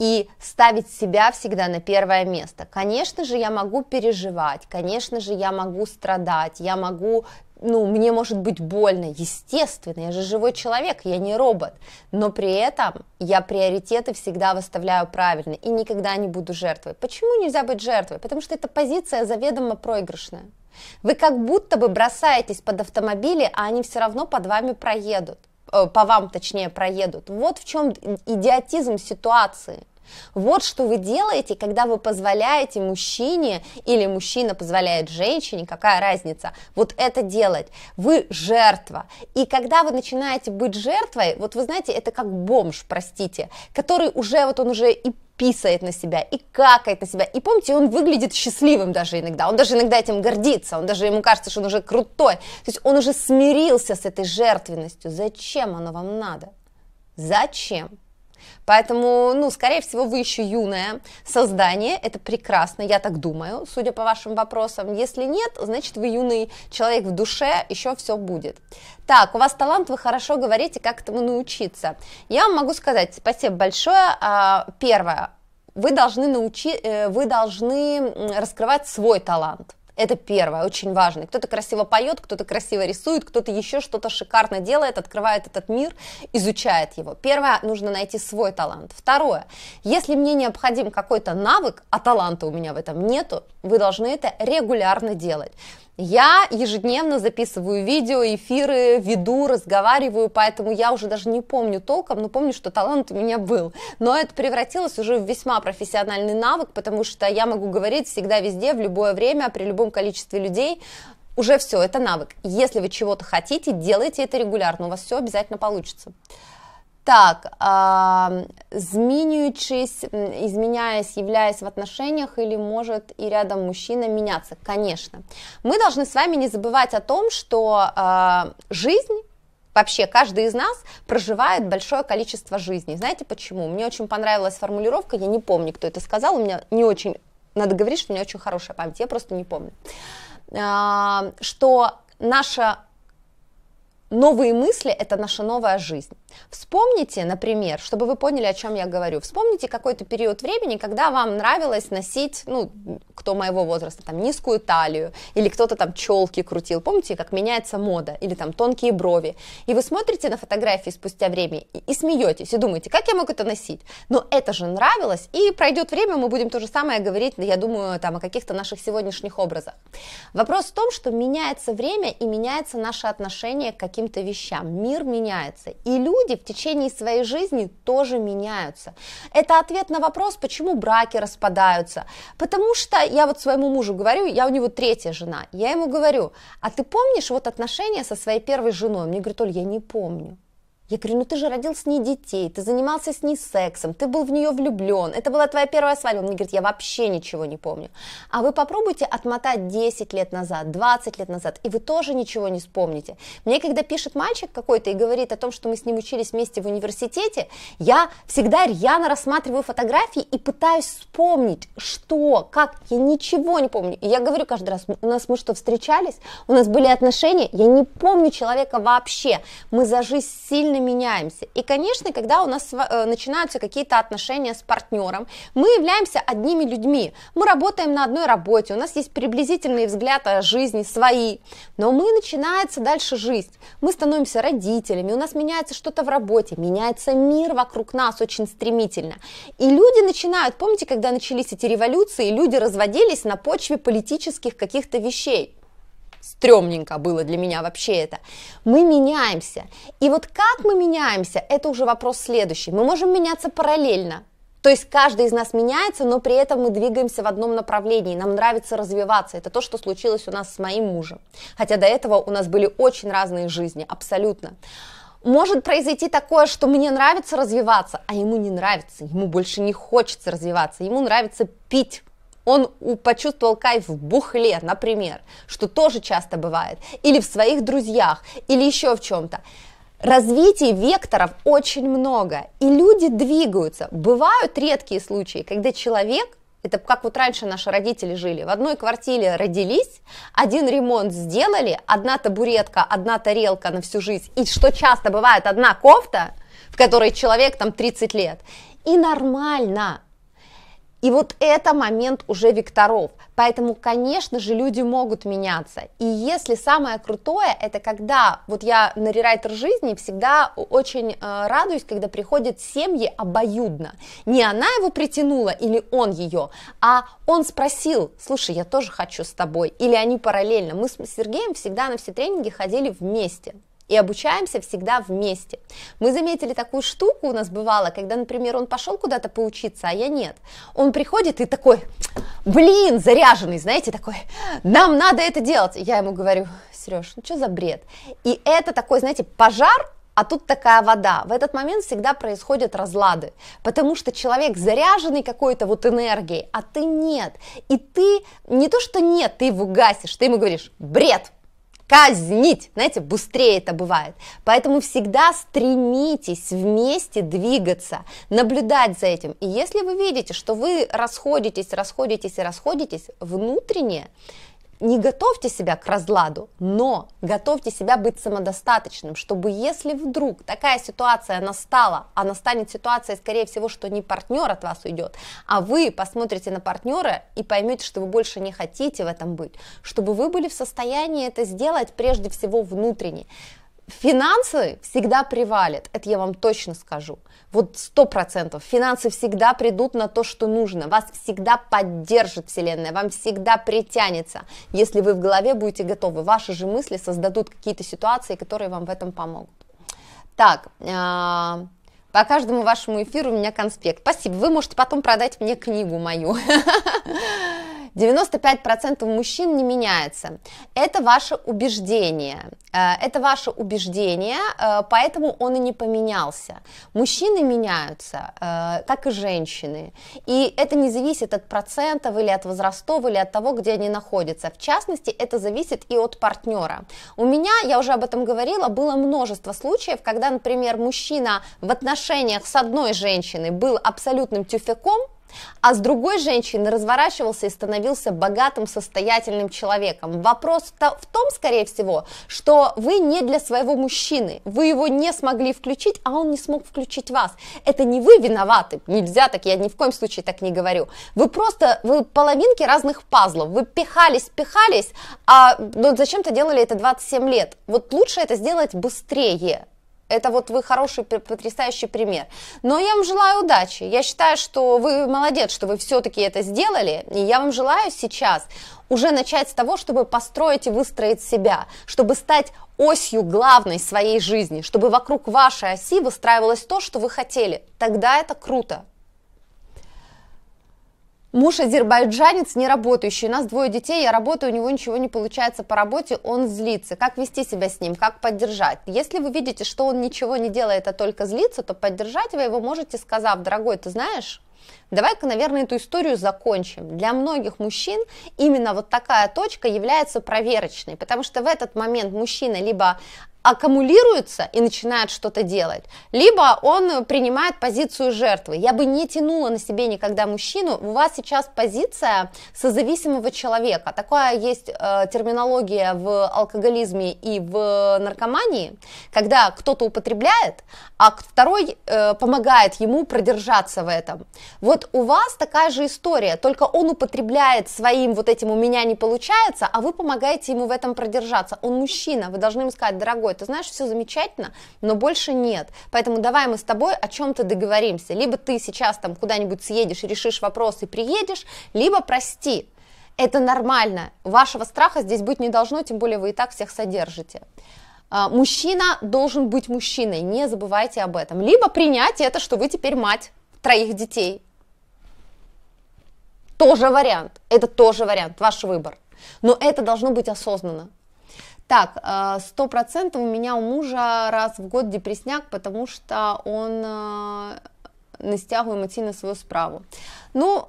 и ставить себя всегда на первое место. Конечно же, я могу переживать, конечно же, я могу страдать, я могу, ну, мне может быть больно, естественно, я же живой человек, я не робот, но при этом я приоритеты всегда выставляю правильно и никогда не буду жертвой. Почему нельзя быть жертвой? Потому что эта позиция заведомо проигрышная. Вы как будто бы бросаетесь под автомобили, а они все равно под вами проедут, э, по вам точнее проедут. Вот в чем идиотизм ситуации. Вот что вы делаете, когда вы позволяете мужчине или мужчина позволяет женщине, какая разница, вот это делать. Вы жертва. И когда вы начинаете быть жертвой, вот вы знаете, это как бомж, простите, который уже, вот он уже и писает на себя, и какает на себя. И помните, он выглядит счастливым даже иногда. Он даже иногда этим гордится. Он даже ему кажется, что он уже крутой. То есть он уже смирился с этой жертвенностью. Зачем оно вам надо? Зачем? Поэтому, ну, скорее всего, вы еще юное создание, это прекрасно, я так думаю, судя по вашим вопросам. Если нет, значит, вы юный человек в душе, еще все будет. Так, у вас талант, вы хорошо говорите, как этому научиться. Я вам могу сказать, спасибо большое. А, первое, вы должны, научи, э, вы должны раскрывать свой талант – это первое, очень важно. Кто-то красиво поет, кто-то красиво рисует, кто-то еще что-то шикарно делает, открывает этот мир, изучает его. Первое, нужно найти свой талант. Второе, если мне необходим какой-то навык, а таланта у меня в этом нету, вы должны это регулярно делать. Я ежедневно записываю видео, эфиры, веду, разговариваю, поэтому я уже даже не помню толком, но помню, что талант у меня был. Но это превратилось уже в весьма профессиональный навык, потому что я могу говорить всегда, везде, в любое время, при любом количестве людей. Уже все, это навык. Если вы чего-то хотите, делайте это регулярно, у вас все обязательно получится. Так, змінюючись, изменяясь, являясь в отношениях или может и рядом мужчина меняться, конечно. Мы должны с вами не забывать о том, что а, жизнь Вообще, каждый из нас проживает большое количество жизней. Знаете почему? Мне очень понравилась формулировка, я не помню, кто это сказал, у меня не очень, надо говорить, что у меня очень хорошая память, я просто не помню, а, что наши новые мысли – это наша новая жизнь. Вспомните, например, чтобы вы поняли, о чем я говорю, вспомните какой-то период времени, когда вам нравилось носить, ну, кто моего возраста, там, низкую талию, или кто-то там челки крутил, помните, как меняется мода, или там тонкие брови, и вы смотрите на фотографии спустя время и, и смеетесь, и думаете, как я мог это носить, но это же нравилось, и пройдет время, мы будем то же самое говорить, я думаю, там, о каких-то наших сегодняшних образах. Вопрос в том, что меняется время и меняется наше отношение к каким-то вещам, мир меняется, и люди люди в течение своей жизни тоже меняются. Это ответ на вопрос, почему браки распадаются. Потому что я вот своему мужу говорю, я у него третья жена, я ему говорю, а ты помнишь вот отношения со своей первой женой? Мне говорит, Оль, я не помню. Я говорю, ну ты же родил с ней детей, ты занимался с ней сексом, ты был в нее влюблен, это была твоя первая свадьба. Он мне говорит, я вообще ничего не помню. А вы попробуйте отмотать 10 лет назад, 20 лет назад, и вы тоже ничего не вспомните. Мне когда пишет мальчик какой-то и говорит о том, что мы с ним учились вместе в университете, я всегда рьяно рассматриваю фотографии и пытаюсь вспомнить, что, как, я ничего не помню. И я говорю каждый раз, у нас мы что, встречались, у нас были отношения, я не помню человека вообще. Мы за жизнь сильно меняемся. И, конечно, когда у нас э, начинаются какие-то отношения с партнером, мы являемся одними людьми. Мы работаем на одной работе, у нас есть приблизительный взгляд о э, жизни свои, но мы начинается дальше жизнь. Мы становимся родителями, у нас меняется что-то в работе, меняется мир вокруг нас очень стремительно. И люди начинают, помните, когда начались эти революции, люди разводились на почве политических каких-то вещей стрёмненько было для меня вообще это. Мы меняемся. И вот как мы меняемся, это уже вопрос следующий. Мы можем меняться параллельно. То есть каждый из нас меняется, но при этом мы двигаемся в одном направлении, нам нравится развиваться. Это то, что случилось у нас с моим мужем. Хотя до этого у нас были очень разные жизни, абсолютно. Может произойти такое, что мне нравится развиваться, а ему не нравится, ему больше не хочется развиваться, ему нравится пить он почувствовал кайф в бухле, например, что тоже часто бывает, или в своих друзьях, или еще в чем-то. Развитий векторов очень много, и люди двигаются. Бывают редкие случаи, когда человек это как вот раньше наши родители жили. В одной квартире родились, один ремонт сделали, одна табуретка, одна тарелка на всю жизнь. И что часто бывает, одна кофта, в которой человек там 30 лет. И нормально, и вот это момент уже векторов. Поэтому, конечно же, люди могут меняться. И если самое крутое, это когда, вот я на рерайтер жизни всегда очень э, радуюсь, когда приходят семьи обоюдно. Не она его притянула или он ее, а он спросил, слушай, я тоже хочу с тобой. Или они параллельно. Мы с Сергеем всегда на все тренинги ходили вместе и обучаемся всегда вместе. Мы заметили такую штуку, у нас бывало, когда, например, он пошел куда-то поучиться, а я нет. Он приходит и такой, блин, заряженный, знаете, такой, нам надо это делать. Я ему говорю, Сереж, ну что за бред? И это такой, знаете, пожар, а тут такая вода. В этот момент всегда происходят разлады, потому что человек заряженный какой-то вот энергией, а ты нет. И ты не то, что нет, ты его гасишь, ты ему говоришь, бред, казнить. Знаете, быстрее это бывает. Поэтому всегда стремитесь вместе двигаться, наблюдать за этим. И если вы видите, что вы расходитесь, расходитесь и расходитесь внутренне, не готовьте себя к разладу, но готовьте себя быть самодостаточным, чтобы если вдруг такая ситуация настала, она а станет ситуацией, скорее всего, что не партнер от вас уйдет, а вы посмотрите на партнера и поймете, что вы больше не хотите в этом быть, чтобы вы были в состоянии это сделать прежде всего внутренне. Финансы всегда привалят, это я вам точно скажу. Вот сто процентов. Финансы всегда придут на то, что нужно. Вас всегда поддержит Вселенная, вам всегда притянется, если вы в голове будете готовы. Ваши же мысли создадут какие-то ситуации, которые вам в этом помогут. Так, а, по каждому вашему эфиру у меня конспект. Спасибо, вы можете потом продать мне книгу мою. 95% мужчин не меняется. Это ваше убеждение. Э, это ваше убеждение, э, поэтому он и не поменялся. Мужчины меняются, как э, и женщины. И это не зависит от процентов или от возрастов, или от того, где они находятся. В частности, это зависит и от партнера. У меня, я уже об этом говорила, было множество случаев, когда, например, мужчина в отношениях с одной женщиной был абсолютным тюфяком, а с другой женщиной разворачивался и становился богатым, состоятельным человеком. Вопрос в том, скорее всего, что вы не для своего мужчины, вы его не смогли включить, а он не смог включить вас. Это не вы виноваты, нельзя так, я ни в коем случае так не говорю. Вы просто, вы половинки разных пазлов, вы пихались, пихались, а ну, зачем-то делали это 27 лет. Вот лучше это сделать быстрее, это вот вы хороший, потрясающий пример. Но я вам желаю удачи. Я считаю, что вы молодец, что вы все-таки это сделали. И я вам желаю сейчас уже начать с того, чтобы построить и выстроить себя, чтобы стать осью главной своей жизни, чтобы вокруг вашей оси выстраивалось то, что вы хотели. Тогда это круто, Муж азербайджанец, не работающий. У нас двое детей, я работаю, у него ничего не получается по работе, он злится. Как вести себя с ним, как поддержать? Если вы видите, что он ничего не делает, а только злится, то поддержать вы его можете, сказав, дорогой, ты знаешь, Давай-ка, наверное, эту историю закончим. Для многих мужчин именно вот такая точка является проверочной, потому что в этот момент мужчина либо аккумулируется и начинает что-то делать, либо он принимает позицию жертвы. Я бы не тянула на себе никогда мужчину. У вас сейчас позиция созависимого человека. Такая есть э, терминология в алкоголизме и в наркомании, когда кто-то употребляет, а второй э, помогает ему продержаться в этом. Вот у вас такая же история, только он употребляет своим вот этим «у меня не получается», а вы помогаете ему в этом продержаться. Он мужчина, вы должны ему сказать, дорогой, такой, ты знаешь, все замечательно, но больше нет. Поэтому давай мы с тобой о чем-то договоримся. Либо ты сейчас там куда-нибудь съедешь решишь вопрос и приедешь, либо прости. Это нормально. Вашего страха здесь быть не должно, тем более вы и так всех содержите. А, мужчина должен быть мужчиной, не забывайте об этом. Либо принять это, что вы теперь мать троих детей. Тоже вариант. Это тоже вариант, ваш выбор. Но это должно быть осознанно. Так, э, сто процентов у меня у мужа раз в год депресняк, потому что он э, не стягує на свою справу. Ну,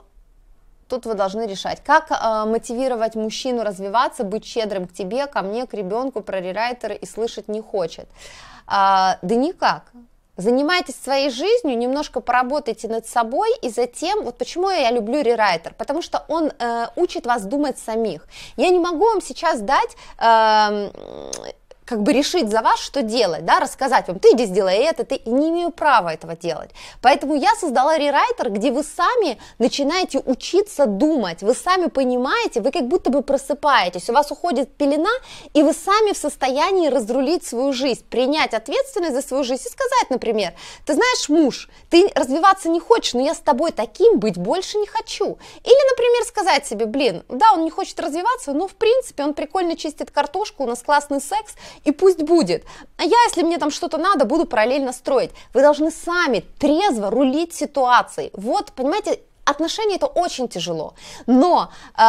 тут вы должны решать, как э, мотивировать мужчину развиваться, быть щедрым к тебе, ко мне, к ребенку, прорерайтер и слышать не хочет. А, да никак. Занимайтесь своей жизнью, немножко поработайте над собой, и затем, вот почему я люблю рерайтер, потому что он э, учит вас думать самих. Я не могу вам сейчас дать э, как бы решить за вас, что делать, да, рассказать вам, ты иди сделай это, ты не имею права этого делать. Поэтому я создала рерайтер, где вы сами начинаете учиться думать, вы сами понимаете, вы как будто бы просыпаетесь, у вас уходит пелена, и вы сами в состоянии разрулить свою жизнь, принять ответственность за свою жизнь и сказать, например, ты знаешь, муж, ты развиваться не хочешь, но я с тобой таким быть больше не хочу. Или, например, сказать себе, блин, да, он не хочет развиваться, но в принципе он прикольно чистит картошку, у нас классный секс, и пусть будет. А я, если мне там что-то надо, буду параллельно строить. Вы должны сами трезво рулить ситуацией. Вот, понимаете, отношения это очень тяжело, но э,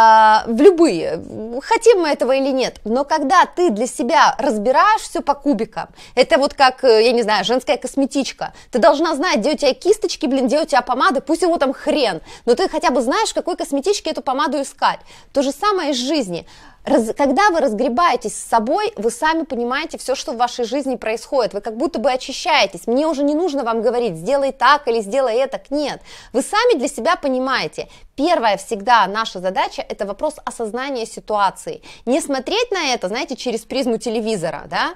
в любые, хотим мы этого или нет, но когда ты для себя разбираешь все по кубикам, это вот как, э, я не знаю, женская косметичка, ты должна знать, где у тебя кисточки, блин, где у тебя помады, пусть его там хрен, но ты хотя бы знаешь, в какой косметичке эту помаду искать, то же самое из жизни, Раз, когда вы разгребаетесь с собой, вы сами понимаете все, что в вашей жизни происходит. Вы как будто бы очищаетесь. Мне уже не нужно вам говорить, сделай так или сделай это. Нет. Вы сами для себя понимаете. Первая всегда наша задача – это вопрос осознания ситуации. Не смотреть на это, знаете, через призму телевизора, да?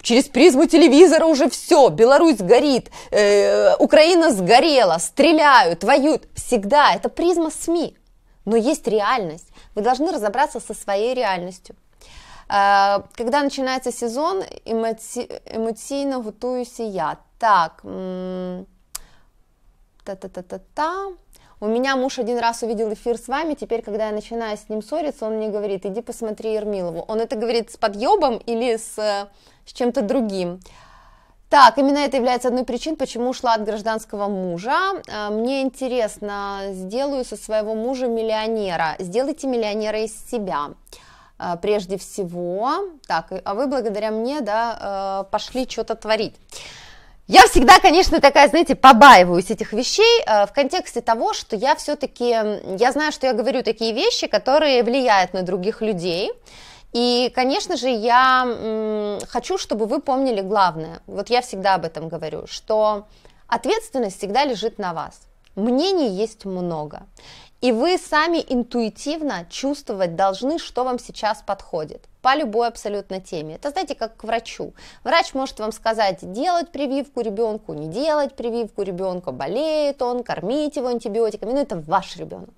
Через призму телевизора уже все, Беларусь горит, э, Украина сгорела, стреляют, воюют. Всегда это призма СМИ, но есть реальность. Вы должны разобраться со своей реальностью. Э, когда начинается сезон, эмоционально готуюсь я. Так, та-та-та-та-та. У меня муж один раз увидел эфир с вами, теперь, когда я начинаю с ним ссориться, он мне говорит, иди посмотри Ермилову. Он это говорит с подъебом или с, э, с чем-то другим. Так, именно это является одной причин, почему ушла от гражданского мужа. А, мне интересно, сделаю со своего мужа миллионера. Сделайте миллионера из себя. А, прежде всего, так, а вы благодаря мне, да, а, пошли что-то творить. Я всегда, конечно, такая, знаете, побаиваюсь этих вещей в контексте того, что я все-таки, я знаю, что я говорю такие вещи, которые влияют на других людей, и, конечно же, я хочу, чтобы вы помнили главное. Вот я всегда об этом говорю, что ответственность всегда лежит на вас. Мнений есть много. И вы сами интуитивно чувствовать должны, что вам сейчас подходит по любой абсолютно теме. Это, знаете, как к врачу. Врач может вам сказать, делать прививку ребенку, не делать прививку ребенку, болеет он, кормить его антибиотиками, но ну, это ваш ребенок.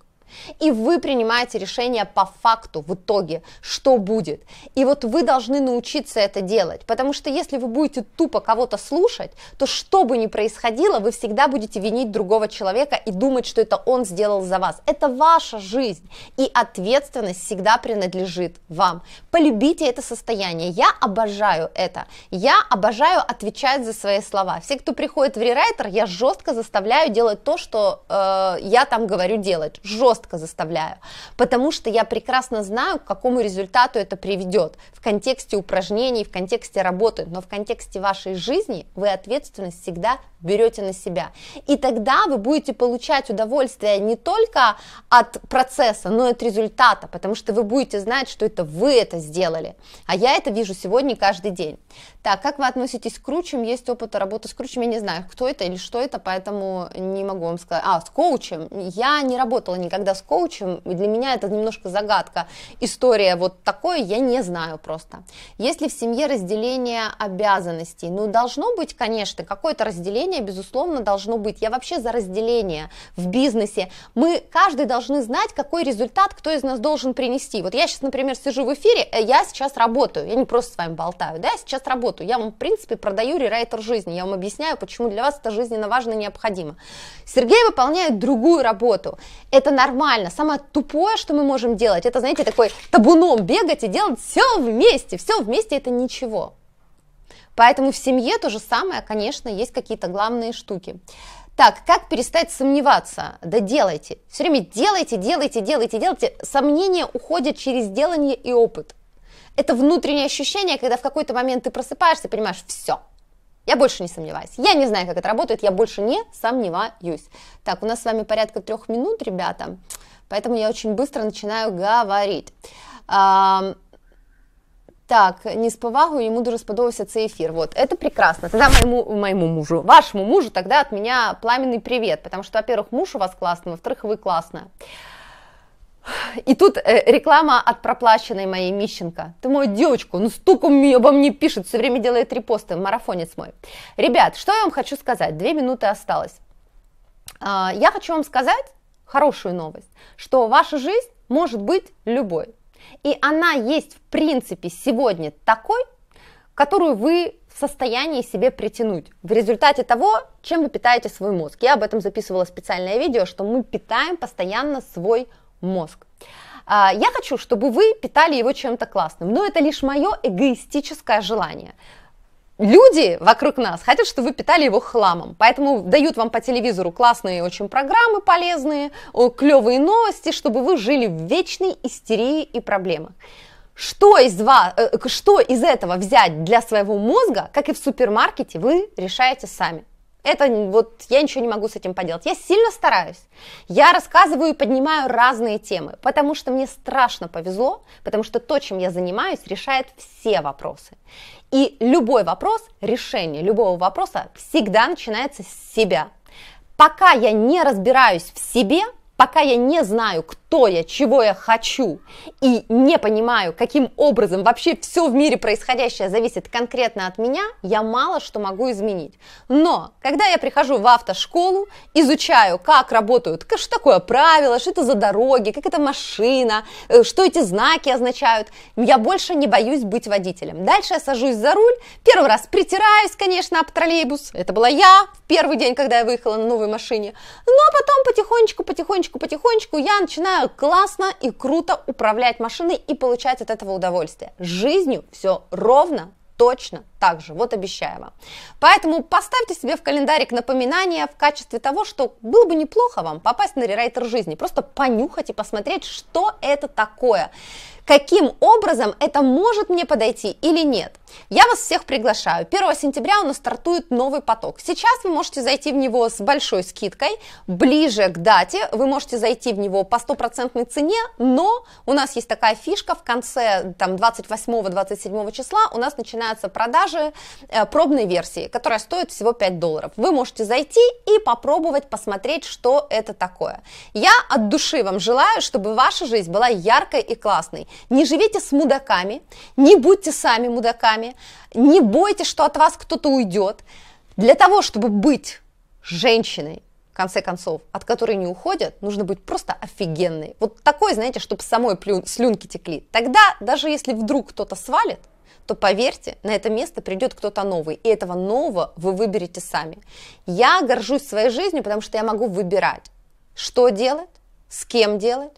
И вы принимаете решение по факту в итоге, что будет. И вот вы должны научиться это делать, потому что если вы будете тупо кого-то слушать, то что бы ни происходило, вы всегда будете винить другого человека и думать, что это он сделал за вас. Это ваша жизнь, и ответственность всегда принадлежит вам. Полюбите это состояние. Я обожаю это. Я обожаю отвечать за свои слова. Все, кто приходит в рерайтер, я жестко заставляю делать то, что э, я там говорю делать. Жестко жестко заставляю, потому что я прекрасно знаю, к какому результату это приведет в контексте упражнений, в контексте работы, но в контексте вашей жизни вы ответственность всегда берете на себя. И тогда вы будете получать удовольствие не только от процесса, но и от результата, потому что вы будете знать, что это вы это сделали. А я это вижу сегодня каждый день. Так, как вы относитесь к кручам? Есть опыт работы с кручами? Я не знаю, кто это или что это, поэтому не могу вам сказать. А, с коучем. Я не работала никогда когда с коучем, для меня это немножко загадка. История вот такой я не знаю просто. Есть ли в семье разделение обязанностей? Ну, должно быть, конечно, какое-то разделение, безусловно, должно быть. Я вообще за разделение в бизнесе. Мы каждый должны знать, какой результат кто из нас должен принести. Вот я сейчас, например, сижу в эфире, э, я сейчас работаю, я не просто с вами болтаю, да, я сейчас работаю. Я вам, в принципе, продаю рерайтер жизни, я вам объясняю, почему для вас это жизненно важно и необходимо. Сергей выполняет другую работу. Это нормально нормально. Самое тупое, что мы можем делать, это, знаете, такой табуном бегать и делать все вместе. Все вместе это ничего. Поэтому в семье то же самое, конечно, есть какие-то главные штуки. Так, как перестать сомневаться? Да делайте. Все время делайте, делайте, делайте, делайте. Сомнения уходят через делание и опыт. Это внутреннее ощущение, когда в какой-то момент ты просыпаешься и понимаешь, все, я больше не сомневаюсь. Я не знаю, как это работает, я больше не сомневаюсь. Так, у нас с вами порядка трех минут, ребята, поэтому я очень быстро начинаю говорить. А, так, не с повагу ему даже сподобався цей эфир. Вот, это прекрасно. Тогда моему, моему мужу, вашему мужу тогда от меня пламенный привет, потому что, во-первых, муж у вас классный, во-вторых, вы классная. И тут э, реклама от проплаченной моей Мищенко. Ты мою девочка, ну стуком мне, обо мне пишет, все время делает репосты, марафонец мой. Ребят, что я вам хочу сказать? Две минуты осталось. А, я хочу вам сказать хорошую новость, что ваша жизнь может быть любой. И она есть, в принципе, сегодня такой, которую вы в состоянии себе притянуть в результате того, чем вы питаете свой мозг. Я об этом записывала специальное видео, что мы питаем постоянно свой мозг мозг. А, я хочу, чтобы вы питали его чем-то классным, но это лишь мое эгоистическое желание. Люди вокруг нас хотят, чтобы вы питали его хламом, поэтому дают вам по телевизору классные очень программы полезные, клевые новости, чтобы вы жили в вечной истерии и проблемах. Что из, вас, э, что из этого взять для своего мозга, как и в супермаркете, вы решаете сами. Это вот я ничего не могу с этим поделать. Я сильно стараюсь. Я рассказываю и поднимаю разные темы, потому что мне страшно повезло, потому что то, чем я занимаюсь, решает все вопросы. И любой вопрос, решение любого вопроса всегда начинается с себя. Пока я не разбираюсь в себе, пока я не знаю, кто что я, чего я хочу, и не понимаю, каким образом вообще все в мире происходящее зависит конкретно от меня, я мало что могу изменить. Но когда я прихожу в автошколу, изучаю, как работают, что такое правило, что это за дороги, как это машина, э, что эти знаки означают, я больше не боюсь быть водителем. Дальше я сажусь за руль, первый раз притираюсь, конечно, об троллейбус, это была я в первый день, когда я выехала на новой машине, но потом потихонечку, потихонечку, потихонечку я начинаю знаю, классно и круто управлять машиной и получать от этого удовольствие. Жизнью все ровно точно так же, вот обещаю вам. Поэтому поставьте себе в календарик напоминание в качестве того, что было бы неплохо вам попасть на рерайтер жизни, просто понюхать и посмотреть, что это такое каким образом это может мне подойти или нет. Я вас всех приглашаю. 1 сентября у нас стартует новый поток. Сейчас вы можете зайти в него с большой скидкой. Ближе к дате вы можете зайти в него по стопроцентной цене, но у нас есть такая фишка, в конце там 28-27 числа у нас начинаются продажи э, пробной версии, которая стоит всего 5 долларов. Вы можете зайти и попробовать посмотреть, что это такое. Я от души вам желаю, чтобы ваша жизнь была яркой и классной не живите с мудаками, не будьте сами мудаками, не бойтесь, что от вас кто-то уйдет. Для того, чтобы быть женщиной, в конце концов, от которой не уходят, нужно быть просто офигенной. Вот такой, знаете, чтобы самой плюн, слюнки текли. Тогда, даже если вдруг кто-то свалит, то поверьте, на это место придет кто-то новый, и этого нового вы выберете сами. Я горжусь своей жизнью, потому что я могу выбирать, что делать, с кем делать,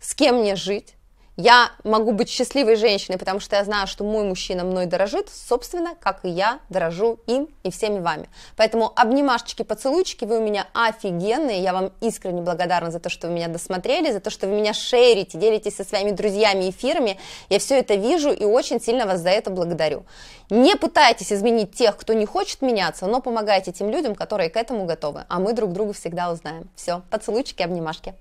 с кем мне жить, я могу быть счастливой женщиной, потому что я знаю, что мой мужчина мной дорожит, собственно, как и я дорожу им и всеми вами. Поэтому обнимашечки, поцелуйчики, вы у меня офигенные. Я вам искренне благодарна за то, что вы меня досмотрели, за то, что вы меня шерите, делитесь со своими друзьями и эфирами. Я все это вижу и очень сильно вас за это благодарю. Не пытайтесь изменить тех, кто не хочет меняться, но помогайте тем людям, которые к этому готовы. А мы друг друга всегда узнаем. Все, поцелуйчики, обнимашки.